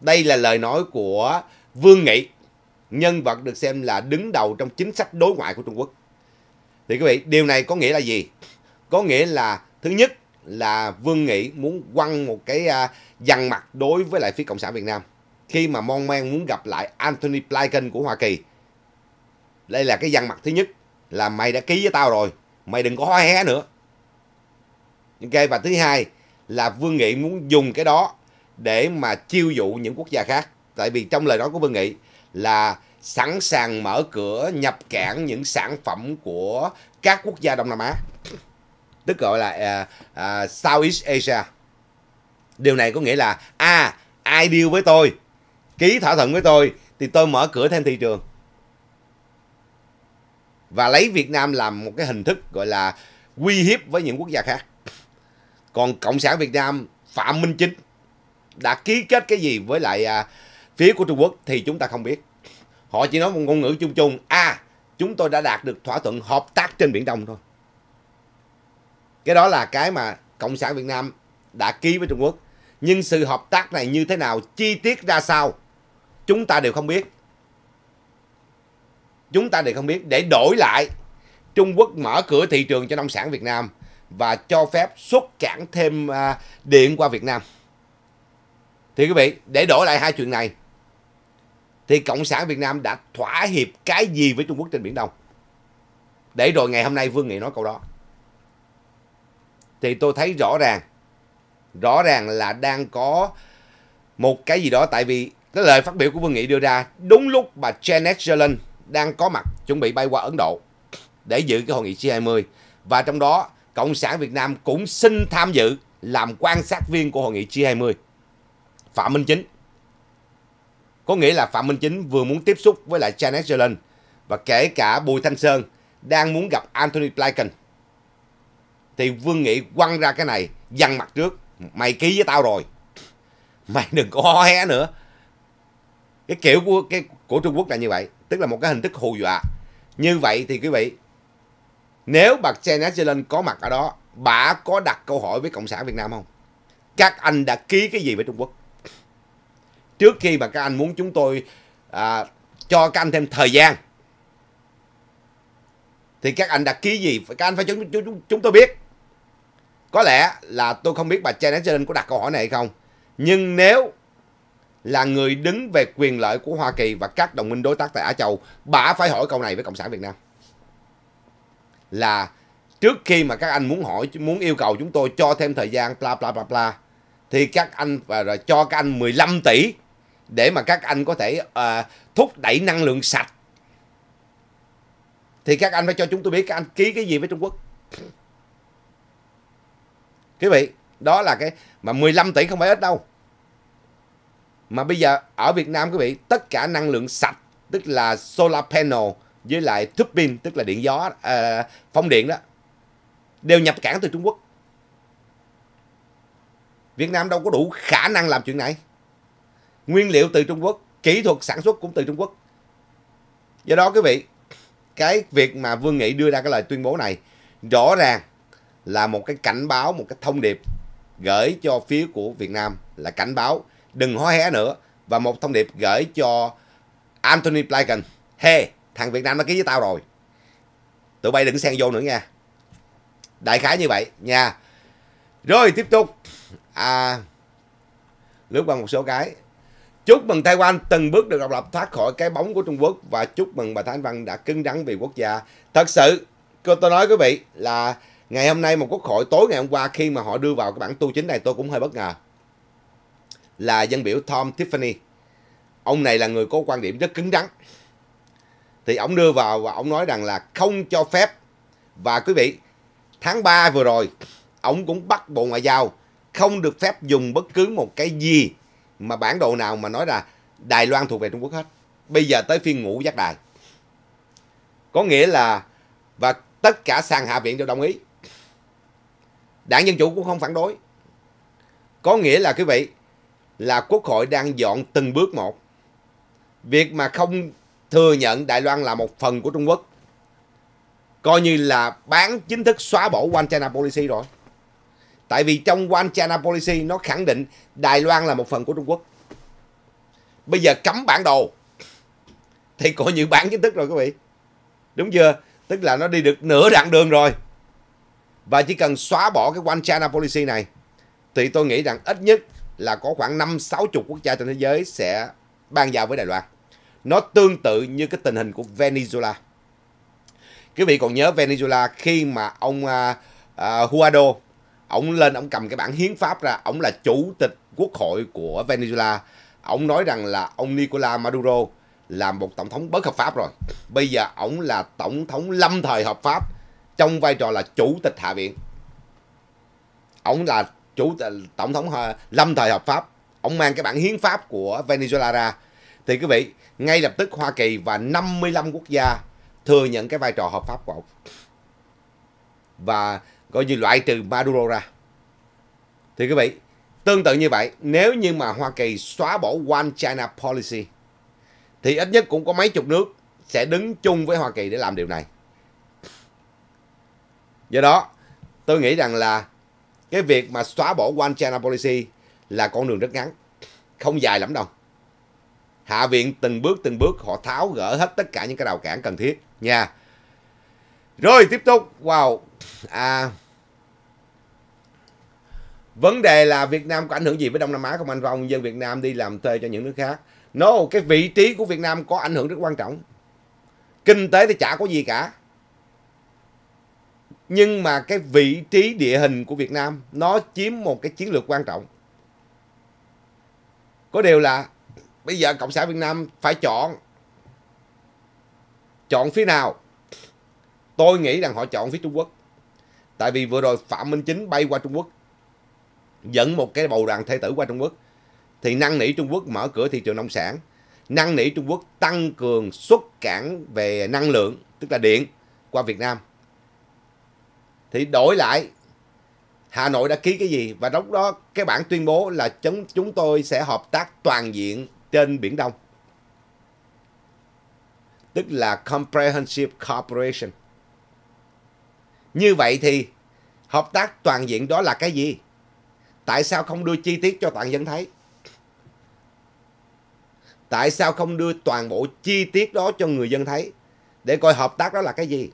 Đây là lời nói của Vương Nghị, nhân vật được xem là đứng đầu trong chính sách đối ngoại của Trung Quốc. Thì quý vị, điều này có nghĩa là gì? Có nghĩa là thứ nhất là Vương Nghị muốn quăng một cái à, dằn mặt đối với lại phía Cộng sản Việt Nam khi mà mon man muốn gặp lại Anthony Blinken của Hoa Kỳ. Đây là cái dằn mặt thứ nhất là mày đã ký với tao rồi, mày đừng có hoa hé nữa. Ok, và thứ hai là Vương Nghị muốn dùng cái đó để mà chiêu dụ những quốc gia khác. Tại vì trong lời nói của Vương Nghị là sẵn sàng mở cửa nhập cảng những sản phẩm của các quốc gia Đông Nam Á. Tức gọi là uh, uh, Southeast Asia. Điều này có nghĩa là a à, ai deal với tôi ký thỏa thuận với tôi thì tôi mở cửa thêm thị trường và lấy Việt Nam làm một cái hình thức gọi là uy hiếp với những quốc gia khác. Còn Cộng sản Việt Nam Phạm Minh Chính đã ký kết cái gì với lại à, phía của Trung Quốc thì chúng ta không biết. Họ chỉ nói một ngôn ngữ chung chung, a à, chúng tôi đã đạt được thỏa thuận hợp tác trên Biển Đông thôi. Cái đó là cái mà Cộng sản Việt Nam đã ký với Trung Quốc. Nhưng sự hợp tác này như thế nào, chi tiết ra sao chúng ta đều không biết chúng ta đều không biết để đổi lại Trung Quốc mở cửa thị trường cho nông sản Việt Nam và cho phép xuất cảng thêm à, điện qua Việt Nam thì quý vị để đổi lại hai chuyện này thì cộng sản Việt Nam đã thỏa hiệp cái gì với Trung Quốc trên biển Đông để rồi ngày hôm nay Vương Nghị nói câu đó thì tôi thấy rõ ràng rõ ràng là đang có một cái gì đó tại vì cái lời phát biểu của Vương Nghị đưa ra đúng lúc bà Janet Yellen đang có mặt chuẩn bị bay qua Ấn Độ để dự cái hội nghị G20 và trong đó Cộng sản Việt Nam cũng xin tham dự làm quan sát viên của hội nghị G20. Phạm Minh Chính có nghĩa là Phạm Minh Chính vừa muốn tiếp xúc với lại Janet Yellen và kể cả Bùi Thanh Sơn đang muốn gặp Anthony Blinken. Thì Vương Nghị quăng ra cái này, dằn mặt trước. Mày ký với tao rồi. Mày đừng có hó hé nữa cái kiểu của cái của Trung Quốc là như vậy tức là một cái hình thức hù dọa như vậy thì quý vị nếu bà Janet Yellen có mặt ở đó bà có đặt câu hỏi với cộng sản Việt Nam không các anh đã ký cái gì với Trung Quốc trước khi mà các anh muốn chúng tôi à, cho các anh thêm thời gian thì các anh đã ký gì các anh phải cho chúng, chúng, chúng tôi biết có lẽ là tôi không biết bà Janet Yellen có đặt câu hỏi này hay không nhưng nếu là người đứng về quyền lợi của Hoa Kỳ và các đồng minh đối tác tại Á Châu, bà phải hỏi câu này với Cộng sản Việt Nam. Là trước khi mà các anh muốn hỏi muốn yêu cầu chúng tôi cho thêm thời gian bla bla bla bla thì các anh và rồi cho các anh 15 tỷ để mà các anh có thể uh, thúc đẩy năng lượng sạch thì các anh phải cho chúng tôi biết các anh ký cái gì với Trung Quốc. Quý vị, đó là cái mà 15 tỷ không phải ít đâu. Mà bây giờ ở Việt Nam quý vị, tất cả năng lượng sạch tức là solar panel với lại turbine tức là điện gió à, ờ, phong điện đó đều nhập cảng từ Trung Quốc. Việt Nam đâu có đủ khả năng làm chuyện này. Nguyên liệu từ Trung Quốc, kỹ thuật sản xuất cũng từ Trung Quốc. Do đó quý vị, cái việc mà Vương Nghị đưa ra cái lời tuyên bố này rõ ràng là một cái cảnh báo, một cái thông điệp gửi cho phía của Việt Nam là cảnh báo đừng hó hé nữa và một thông điệp gửi cho Anthony Blinken hey thằng Việt Nam nó ký với tao rồi tụi bay đừng xen vô nữa nha đại khái như vậy nha rồi tiếp tục à, lướt qua một số cái Chúc mừng Taiwan từng bước được độc lập thoát khỏi cái bóng của Trung Quốc và chúc mừng bà Thái Văn đã cứng rắn vì quốc gia. Thật sự, tôi nói quý vị là ngày hôm nay một quốc hội tối ngày hôm qua khi mà họ đưa vào cái bản tu chính này tôi cũng hơi bất ngờ là dân biểu Tom Tiffany. Ông này là người có quan điểm rất cứng rắn. Thì ông đưa vào và ông nói rằng là không cho phép. Và quý vị, tháng 3 vừa rồi, ông cũng bắt Bộ Ngoại giao không được phép dùng bất cứ một cái gì mà bản đồ nào mà nói là Đài Loan thuộc về Trung Quốc hết. Bây giờ tới phiên ngũ giác đài. Có nghĩa là và tất cả sàn hạ viện đều đồng ý. Đảng Dân Chủ cũng không phản đối. Có nghĩa là quý vị, là Quốc hội đang dọn từng bước một. Việc mà không thừa nhận Đài Loan là một phần của Trung Quốc coi như là bán chính thức xóa bỏ One China Policy rồi. Tại vì trong One China Policy nó khẳng định Đài Loan là một phần của Trung Quốc. Bây giờ cấm bản đồ thì coi như bán chính thức rồi quý vị. Đúng chưa? Tức là nó đi được nửa đoạn đường rồi. Và chỉ cần xóa bỏ cái One China Policy này thì tôi nghĩ rằng ít nhất là có khoảng 5 60 quốc gia trên thế giới sẽ ban giao với Đài Loan. Nó tương tự như cái tình hình của Venezuela. Quý vị còn nhớ Venezuela khi mà ông uh, uh, ông lên ông cầm cái bản hiến pháp ra, ông là chủ tịch quốc hội của Venezuela. Ông nói rằng là ông Nicolas Maduro là một tổng thống bất hợp pháp rồi. Bây giờ ông là tổng thống lâm thời hợp pháp trong vai trò là chủ tịch hạ viện. Ông là chủ tổng thống ờ, lâm thời hợp pháp ông mang cái bản hiến pháp của Venezuela ra thì quý vị ngay lập tức Hoa Kỳ và 55 quốc gia thừa nhận cái vai trò hợp pháp của ông và coi như loại trừ Maduro ra thì quý vị tương tự như vậy nếu như mà Hoa Kỳ xóa bỏ One China Policy thì ít nhất cũng có mấy chục nước sẽ đứng chung với Hoa Kỳ để làm điều này do đó tôi nghĩ rằng là cái việc mà xóa bỏ one China policy là con đường rất ngắn không dài lắm đâu hạ viện từng bước từng bước họ tháo gỡ hết tất cả những cái rào cản cần thiết nha rồi tiếp tục wow à vấn đề là Việt Nam có ảnh hưởng gì với Đông Nam Á không anh Phong dân Việt Nam đi làm thuê cho những nước khác no cái vị trí của Việt Nam có ảnh hưởng rất quan trọng kinh tế thì chả có gì cả nhưng mà cái vị trí địa hình của Việt Nam nó chiếm một cái chiến lược quan trọng. Có điều là bây giờ Cộng sản Việt Nam phải chọn chọn phía nào? Tôi nghĩ rằng họ chọn phía Trung Quốc. Tại vì vừa rồi Phạm Minh Chính bay qua Trung Quốc dẫn một cái bầu đoàn thế tử qua Trung Quốc thì năng nỉ Trung Quốc mở cửa thị trường nông sản, năng nỉ Trung Quốc tăng cường xuất cảng về năng lượng tức là điện qua Việt Nam thì đổi lại Hà Nội đã ký cái gì và lúc đó cái bản tuyên bố là chúng chúng tôi sẽ hợp tác toàn diện trên biển Đông. Tức là comprehensive cooperation. Như vậy thì hợp tác toàn diện đó là cái gì? Tại sao không đưa chi tiết cho toàn dân thấy? Tại sao không đưa toàn bộ chi tiết đó cho người dân thấy để coi hợp tác đó là cái gì?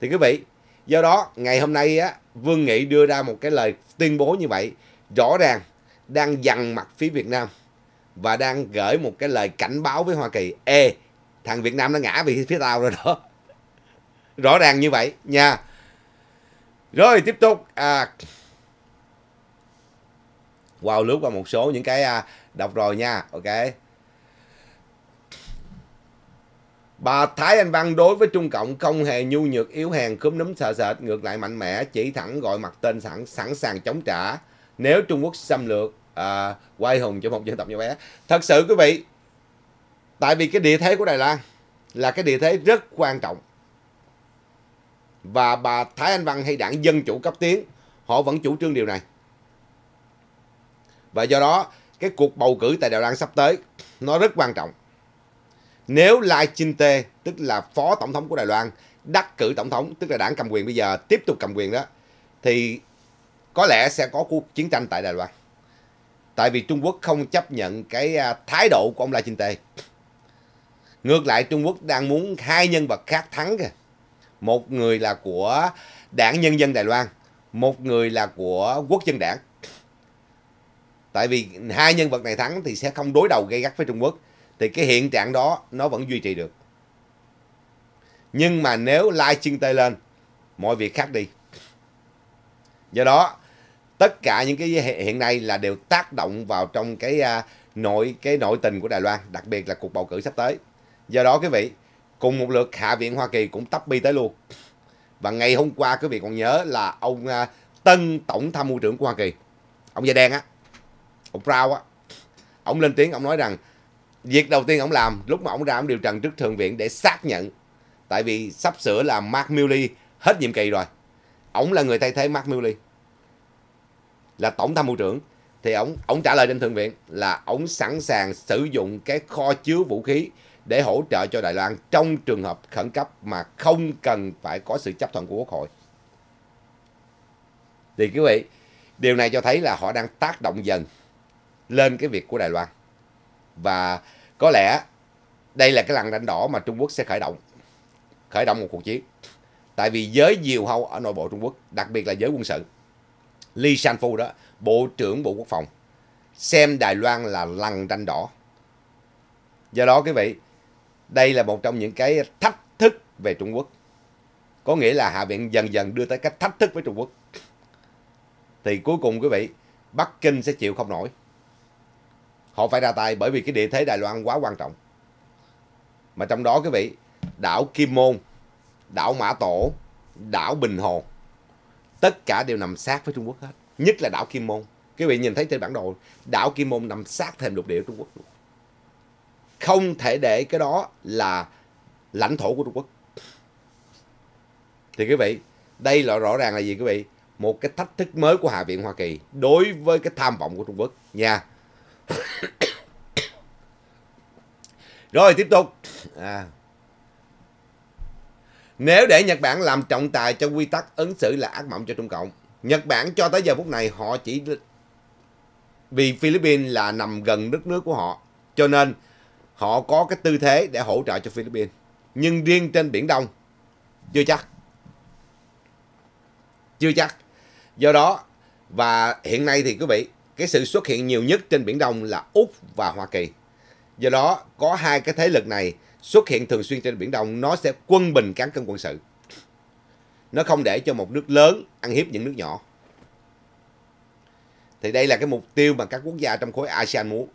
Thì quý vị, Do đó, ngày hôm nay á, Vương Nghị đưa ra một cái lời tuyên bố như vậy, rõ ràng đang dằn mặt phía Việt Nam và đang gửi một cái lời cảnh báo với Hoa Kỳ. Ê, thằng Việt Nam nó ngã vì phía tao rồi đó. Rõ ràng như vậy nha. Rồi tiếp tục à Wow lướt qua một số những cái à, đọc rồi nha, ok. Bà Thái Anh Văn đối với Trung Cộng không hề nhu nhược yếu hèn cúm núm sợ sệt, ngược lại mạnh mẽ, chỉ thẳng gọi mặt tên sẵn sẵn sàng chống trả nếu Trung Quốc xâm lược à, quay hùng cho một dân tộc nhỏ bé. Thật sự quý vị, tại vì cái địa thế của Đài Loan là cái địa thế rất quan trọng. Và bà Thái Anh Văn hay đảng Dân Chủ cấp tiến, họ vẫn chủ trương điều này. Và do đó, cái cuộc bầu cử tại Đài Loan sắp tới, nó rất quan trọng nếu Lai Chin Tê tức là phó tổng thống của Đài Loan đắc cử tổng thống tức là đảng cầm quyền bây giờ tiếp tục cầm quyền đó thì có lẽ sẽ có cuộc chiến tranh tại Đài Loan. Tại vì Trung Quốc không chấp nhận cái à, thái độ của ông Lai Chin Tê. Ngược lại Trung Quốc đang muốn hai nhân vật khác thắng kìa. Một người là của Đảng Nhân dân Đài Loan, một người là của Quốc dân đảng. Tại vì hai nhân vật này thắng thì sẽ không đối đầu gây gắt với Trung Quốc thì cái hiện trạng đó nó vẫn duy trì được. Nhưng mà nếu lai chân tê lên, mọi việc khác đi. Do đó, tất cả những cái hiện nay là đều tác động vào trong cái à, nội cái nội tình của Đài Loan, đặc biệt là cuộc bầu cử sắp tới. Do đó quý vị, cùng một lượt hạ viện Hoa Kỳ cũng tấp bi tới luôn. Và ngày hôm qua quý vị còn nhớ là ông à, tân tổng tham mưu trưởng của Hoa Kỳ, ông da đen á, ông Brown á, ông lên tiếng ông nói rằng việc đầu tiên ông làm lúc mà ông ra ông điều trần trước thượng viện để xác nhận tại vì sắp sửa là Mark Milley hết nhiệm kỳ rồi ông là người thay thế Mark Milley là tổng tham mưu trưởng thì ông ông trả lời trên thượng viện là ông sẵn sàng sử dụng cái kho chứa vũ khí để hỗ trợ cho Đài Loan trong trường hợp khẩn cấp mà không cần phải có sự chấp thuận của Quốc hội. Thì quý vị, điều này cho thấy là họ đang tác động dần lên cái việc của Đài Loan và có lẽ đây là cái làn đánh đỏ mà Trung Quốc sẽ khởi động khởi động một cuộc chiến tại vì giới diều hâu ở nội bộ Trung Quốc đặc biệt là giới quân sự Li San đó bộ trưởng bộ quốc phòng xem Đài Loan là lằn ranh đỏ do đó quý vị đây là một trong những cái thách thức về Trung Quốc có nghĩa là Hạ viện dần dần đưa tới cái thách thức với Trung Quốc thì cuối cùng quý vị Bắc Kinh sẽ chịu không nổi họ phải ra tay bởi vì cái địa thế Đài Loan quá quan trọng mà trong đó quý vị đảo Kim Môn đảo Mã Tổ đảo Bình Hồ tất cả đều nằm sát với Trung Quốc hết nhất là đảo Kim Môn quý vị nhìn thấy trên bản đồ đảo Kim Môn nằm sát thêm lục địa của Trung Quốc không thể để cái đó là lãnh thổ của Trung Quốc thì quý vị đây là rõ ràng là gì quý vị một cái thách thức mới của Hạ viện Hoa Kỳ đối với cái tham vọng của Trung Quốc nha rồi tiếp tục. À. Nếu để Nhật Bản làm trọng tài cho quy tắc ứng xử là ác mộng cho Trung Cộng. Nhật Bản cho tới giờ phút này họ chỉ vì Philippines là nằm gần đất nước của họ. Cho nên họ có cái tư thế để hỗ trợ cho Philippines. Nhưng riêng trên Biển Đông chưa chắc. Chưa chắc. Do đó và hiện nay thì quý vị cái sự xuất hiện nhiều nhất trên Biển Đông là Úc và Hoa Kỳ. Do đó, có hai cái thế lực này xuất hiện thường xuyên trên Biển Đông, nó sẽ quân bình cán cân quân sự. Nó không để cho một nước lớn ăn hiếp những nước nhỏ. Thì đây là cái mục tiêu mà các quốc gia trong khối ASEAN muốn.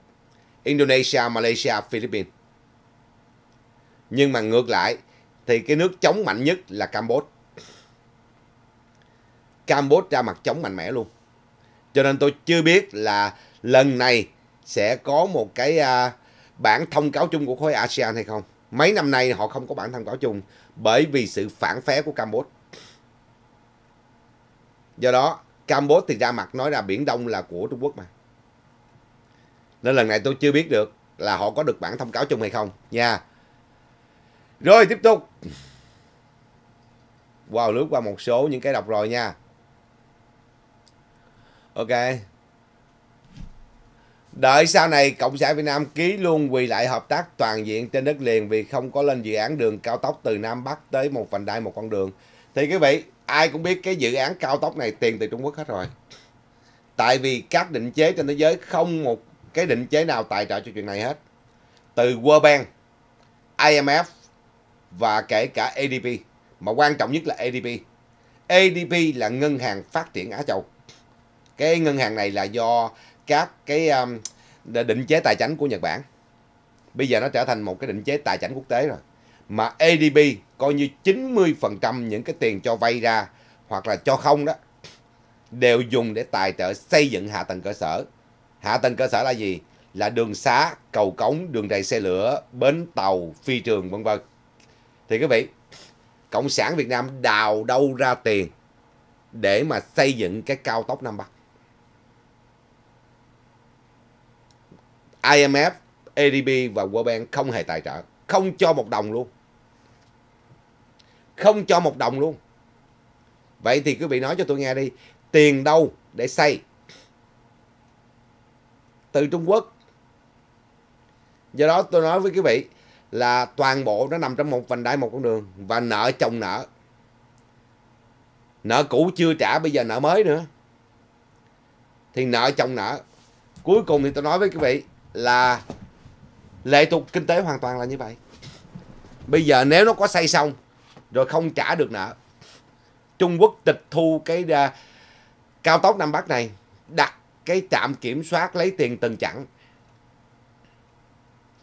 Indonesia, Malaysia, Philippines. Nhưng mà ngược lại, thì cái nước chống mạnh nhất là Campuchia. Campuchia ra mặt chống mạnh mẽ luôn cho nên tôi chưa biết là lần này sẽ có một cái à, bản thông cáo chung của khối ASEAN hay không. Mấy năm nay họ không có bản thông cáo chung bởi vì sự phản phé của Campuchia. Do đó, Campuchia thì ra mặt nói là Biển Đông là của Trung Quốc mà. Nên lần này tôi chưa biết được là họ có được bản thông cáo chung hay không nha. Rồi tiếp tục. Wow, lướt qua một số những cái đọc rồi nha ok Đợi sau này Cộng sản Việt Nam ký luôn quỳ lại hợp tác toàn diện trên đất liền vì không có lên dự án đường cao tốc từ Nam Bắc tới một vành đai một con đường. Thì quý vị, ai cũng biết cái dự án cao tốc này tiền từ Trung Quốc hết rồi. Tại vì các định chế trên thế giới không một cái định chế nào tài trợ cho chuyện này hết. Từ World Bank, IMF và kể cả ADP. Mà quan trọng nhất là ADP. ADP là Ngân hàng Phát triển Á Châu cái ngân hàng này là do các cái um, định chế tài chính của Nhật Bản bây giờ nó trở thành một cái định chế tài chính quốc tế rồi mà ADB coi như 90% những cái tiền cho vay ra hoặc là cho không đó đều dùng để tài trợ xây dựng hạ tầng cơ sở hạ tầng cơ sở là gì là đường xá cầu cống đường đầy xe lửa bến tàu phi trường vân vân thì quý vị cộng sản việt nam đào đâu ra tiền để mà xây dựng cái cao tốc nam bắc IMF, ADB và World Bank không hề tài trợ. Không cho một đồng luôn. Không cho một đồng luôn. Vậy thì quý vị nói cho tôi nghe đi. Tiền đâu để xây? Từ Trung Quốc. Do đó tôi nói với quý vị là toàn bộ nó nằm trong một vành đai một con đường. Và nợ chồng nợ. Nợ cũ chưa trả bây giờ nợ mới nữa. Thì nợ chồng nợ. Cuối cùng thì tôi nói với quý vị là lệ thuộc kinh tế hoàn toàn là như vậy bây giờ nếu nó có xây xong rồi không trả được nợ Trung Quốc tịch thu cái uh, cao tốc Nam Bắc này đặt cái trạm kiểm soát lấy tiền từng chặn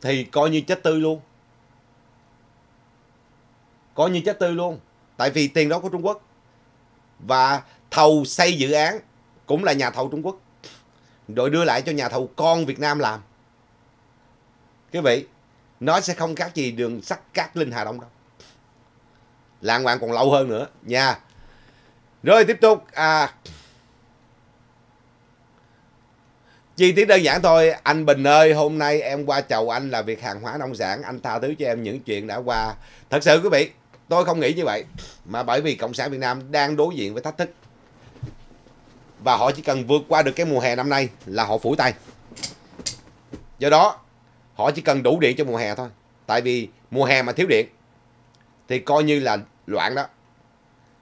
thì coi như chết tươi luôn coi như chết tươi luôn tại vì tiền đó của Trung Quốc và thầu xây dự án cũng là nhà thầu Trung Quốc rồi đưa lại cho nhà thầu con Việt Nam làm quý vị nó sẽ không khác gì đường sắt cát linh hà đông đâu lạng ngoạn còn lâu hơn nữa nha rồi tiếp tục à, Chi tiết đơn giản thôi, anh Bình ơi, hôm nay em qua chầu anh là việc hàng hóa nông sản, anh tha thứ cho em những chuyện đã qua. Thật sự quý vị, tôi không nghĩ như vậy, mà bởi vì Cộng sản Việt Nam đang đối diện với thách thức. Và họ chỉ cần vượt qua được cái mùa hè năm nay là họ phủ tay. Do đó, Họ chỉ cần đủ điện cho mùa hè thôi. Tại vì mùa hè mà thiếu điện thì coi như là loạn đó.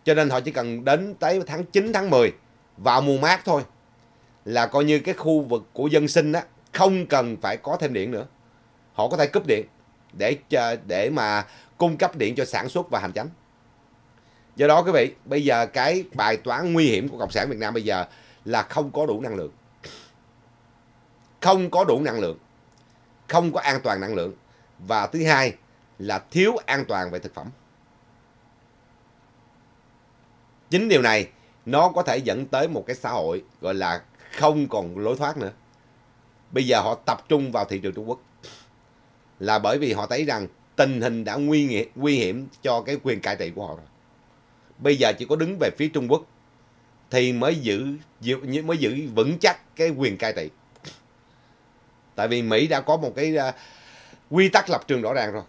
Cho nên họ chỉ cần đến tới tháng 9, tháng 10 vào mùa mát thôi là coi như cái khu vực của dân sinh đó không cần phải có thêm điện nữa. Họ có thể cúp điện để để mà cung cấp điện cho sản xuất và hành chánh. Do đó quý vị, bây giờ cái bài toán nguy hiểm của cộng sản Việt Nam bây giờ là không có đủ năng lượng. Không có đủ năng lượng không có an toàn năng lượng và thứ hai là thiếu an toàn về thực phẩm. Chính điều này nó có thể dẫn tới một cái xã hội gọi là không còn lối thoát nữa. Bây giờ họ tập trung vào thị trường Trung Quốc là bởi vì họ thấy rằng tình hình đã nguy hiểm, nguy hiểm cho cái quyền cai trị của họ rồi. Bây giờ chỉ có đứng về phía Trung Quốc thì mới giữ mới giữ vững chắc cái quyền cai trị tại vì Mỹ đã có một cái uh, quy tắc lập trường rõ ràng rồi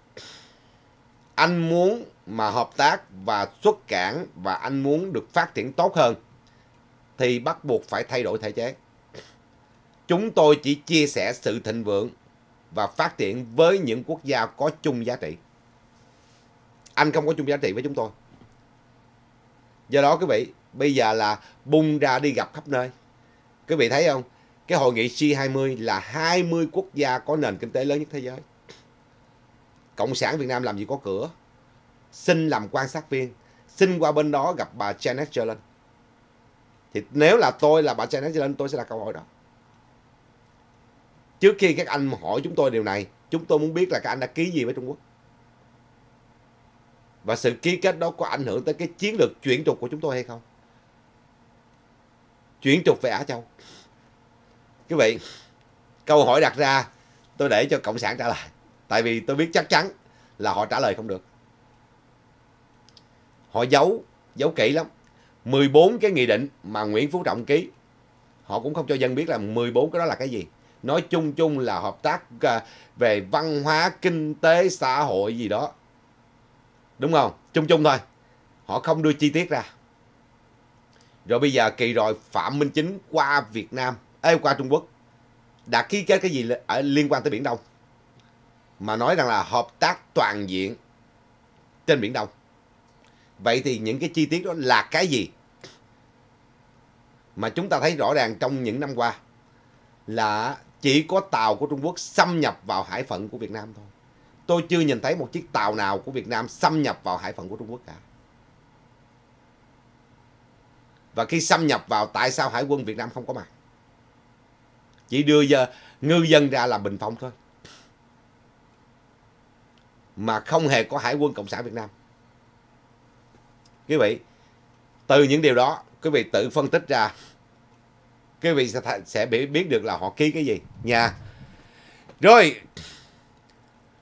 anh muốn mà hợp tác và xuất cảng và anh muốn được phát triển tốt hơn thì bắt buộc phải thay đổi thể chế chúng tôi chỉ chia sẻ sự thịnh vượng và phát triển với những quốc gia có chung giá trị anh không có chung giá trị với chúng tôi do đó quý vị bây giờ là bung ra đi gặp khắp nơi quý vị thấy không cái hội nghị G20 là 20 quốc gia có nền kinh tế lớn nhất thế giới. Cộng sản Việt Nam làm gì có cửa. Xin làm quan sát viên. Xin qua bên đó gặp bà Janet Yellen. Thì nếu là tôi là bà Janet Yellen tôi sẽ là câu hỏi đó. Trước khi các anh hỏi chúng tôi điều này, chúng tôi muốn biết là các anh đã ký gì với Trung Quốc. Và sự ký kết đó có ảnh hưởng tới cái chiến lược chuyển trục của chúng tôi hay không? Chuyển trục về Á Châu quý vị câu hỏi đặt ra tôi để cho cộng sản trả lời tại vì tôi biết chắc chắn là họ trả lời không được họ giấu giấu kỹ lắm 14 cái nghị định mà Nguyễn Phú Trọng ký họ cũng không cho dân biết là 14 cái đó là cái gì nói chung chung là hợp tác à, về văn hóa kinh tế xã hội gì đó đúng không chung chung thôi họ không đưa chi tiết ra rồi bây giờ kỳ rồi Phạm Minh Chính qua Việt Nam ê, qua Trung Quốc đã ký kết cái gì ở liên quan tới Biển Đông mà nói rằng là hợp tác toàn diện trên Biển Đông. Vậy thì những cái chi tiết đó là cái gì? Mà chúng ta thấy rõ ràng trong những năm qua là chỉ có tàu của Trung Quốc xâm nhập vào hải phận của Việt Nam thôi. Tôi chưa nhìn thấy một chiếc tàu nào của Việt Nam xâm nhập vào hải phận của Trung Quốc cả. Và khi xâm nhập vào tại sao Hải quân Việt Nam không có mặt? chỉ đưa ngư dân ra làm bình phong thôi mà không hề có hải quân cộng sản việt nam quý vị từ những điều đó quý vị tự phân tích ra quý vị sẽ, sẽ biết được là họ ký cái gì nha rồi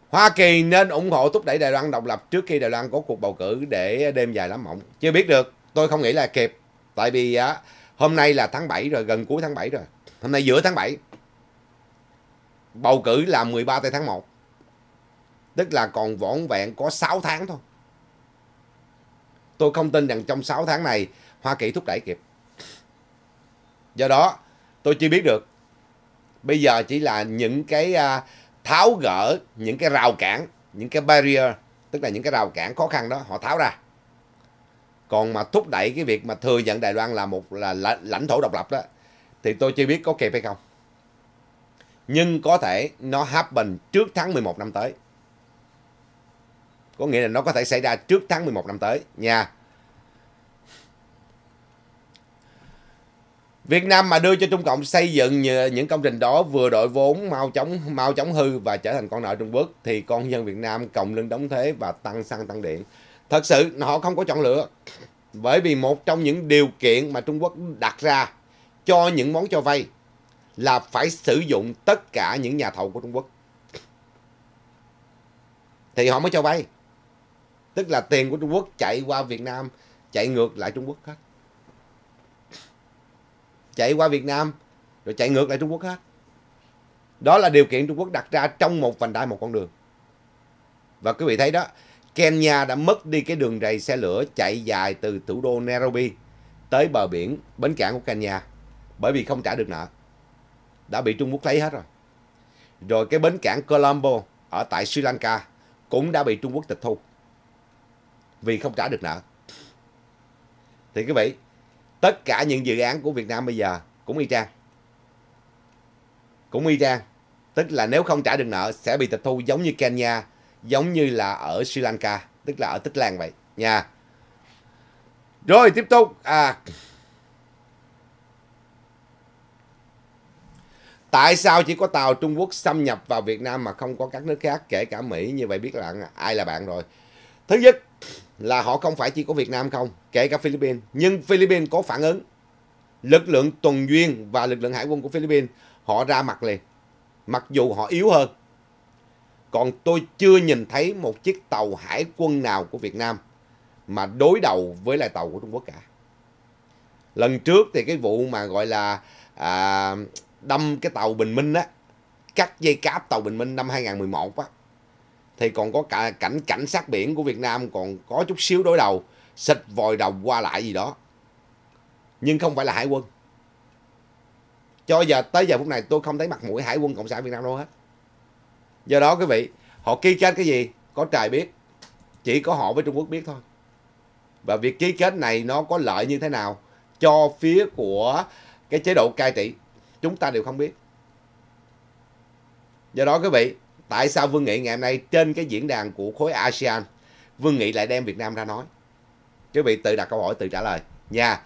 Hoa Kỳ nên ủng hộ thúc đẩy Đài Loan độc lập trước khi Đài Loan có cuộc bầu cử để đêm dài lắm mộng. Chưa biết được, tôi không nghĩ là kịp. Tại vì hôm nay là tháng 7 rồi, gần cuối tháng 7 rồi hôm nay giữa tháng 7 bầu cử là 13 tây tháng 1 tức là còn vỏn vẹn có 6 tháng thôi tôi không tin rằng trong 6 tháng này Hoa Kỳ thúc đẩy kịp do đó tôi chưa biết được bây giờ chỉ là những cái à, tháo gỡ những cái rào cản những cái barrier tức là những cái rào cản khó khăn đó họ tháo ra còn mà thúc đẩy cái việc mà thừa nhận Đài Loan là một là lãnh thổ độc lập đó thì tôi chưa biết có kịp hay không. Nhưng có thể nó happen trước tháng 11 năm tới. Có nghĩa là nó có thể xảy ra trước tháng 11 năm tới nha. Việt Nam mà đưa cho Trung Cộng xây dựng những công trình đó vừa đội vốn mau chóng mau chóng hư và trở thành con nợ Trung Quốc thì con dân Việt Nam cộng lưng đóng thuế và tăng xăng tăng điện. Thật sự họ không có chọn lựa. Bởi vì một trong những điều kiện mà Trung Quốc đặt ra cho những món cho vay là phải sử dụng tất cả những nhà thầu của Trung Quốc. Thì họ mới cho vay. Tức là tiền của Trung Quốc chạy qua Việt Nam, chạy ngược lại Trung Quốc hết. Chạy qua Việt Nam, rồi chạy ngược lại Trung Quốc hết. Đó là điều kiện Trung Quốc đặt ra trong một vành đai một con đường. Và quý vị thấy đó, Kenya đã mất đi cái đường rầy xe lửa chạy dài từ thủ đô Nairobi tới bờ biển bến cảng của Kenya bởi vì không trả được nợ. Đã bị Trung Quốc lấy hết rồi. Rồi cái bến cảng Colombo ở tại Sri Lanka cũng đã bị Trung Quốc tịch thu vì không trả được nợ. Thì quý vị, tất cả những dự án của Việt Nam bây giờ cũng y chang. Cũng y chang. Tức là nếu không trả được nợ sẽ bị tịch thu giống như Kenya, giống như là ở Sri Lanka, tức là ở Tích Lan vậy nha. Rồi tiếp tục à Tại sao chỉ có tàu Trung Quốc xâm nhập vào Việt Nam mà không có các nước khác kể cả Mỹ như vậy biết là ai là bạn rồi. Thứ nhất là họ không phải chỉ có Việt Nam không, kể cả Philippines. Nhưng Philippines có phản ứng. Lực lượng tuần duyên và lực lượng hải quân của Philippines họ ra mặt liền. Mặc dù họ yếu hơn. Còn tôi chưa nhìn thấy một chiếc tàu hải quân nào của Việt Nam mà đối đầu với lại tàu của Trung Quốc cả. Lần trước thì cái vụ mà gọi là à, đâm cái tàu Bình Minh á, cắt dây cáp tàu Bình Minh năm 2011 á, thì còn có cả cảnh cảnh sát biển của Việt Nam còn có chút xíu đối đầu, xịt vòi đồng qua lại gì đó. Nhưng không phải là hải quân. Cho giờ tới giờ phút này tôi không thấy mặt mũi hải quân Cộng sản Việt Nam đâu hết. Do đó quý vị, họ ký kết cái gì? Có trời biết. Chỉ có họ với Trung Quốc biết thôi. Và việc ký kết này nó có lợi như thế nào cho phía của cái chế độ cai trị chúng ta đều không biết do đó quý vị tại sao vương nghị ngày hôm nay trên cái diễn đàn của khối asean vương nghị lại đem việt nam ra nói quý vị tự đặt câu hỏi tự trả lời nha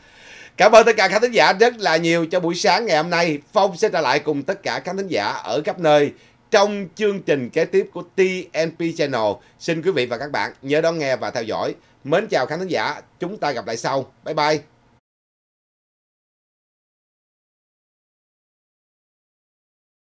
cảm ơn tất cả khán thính giả rất là nhiều cho buổi sáng ngày hôm nay phong sẽ trở lại cùng tất cả khán thính giả ở khắp nơi trong chương trình kế tiếp của TNP Channel. Xin quý vị và các bạn nhớ đón nghe và theo dõi. Mến chào khán thính giả, chúng ta gặp lại sau. Bye bye.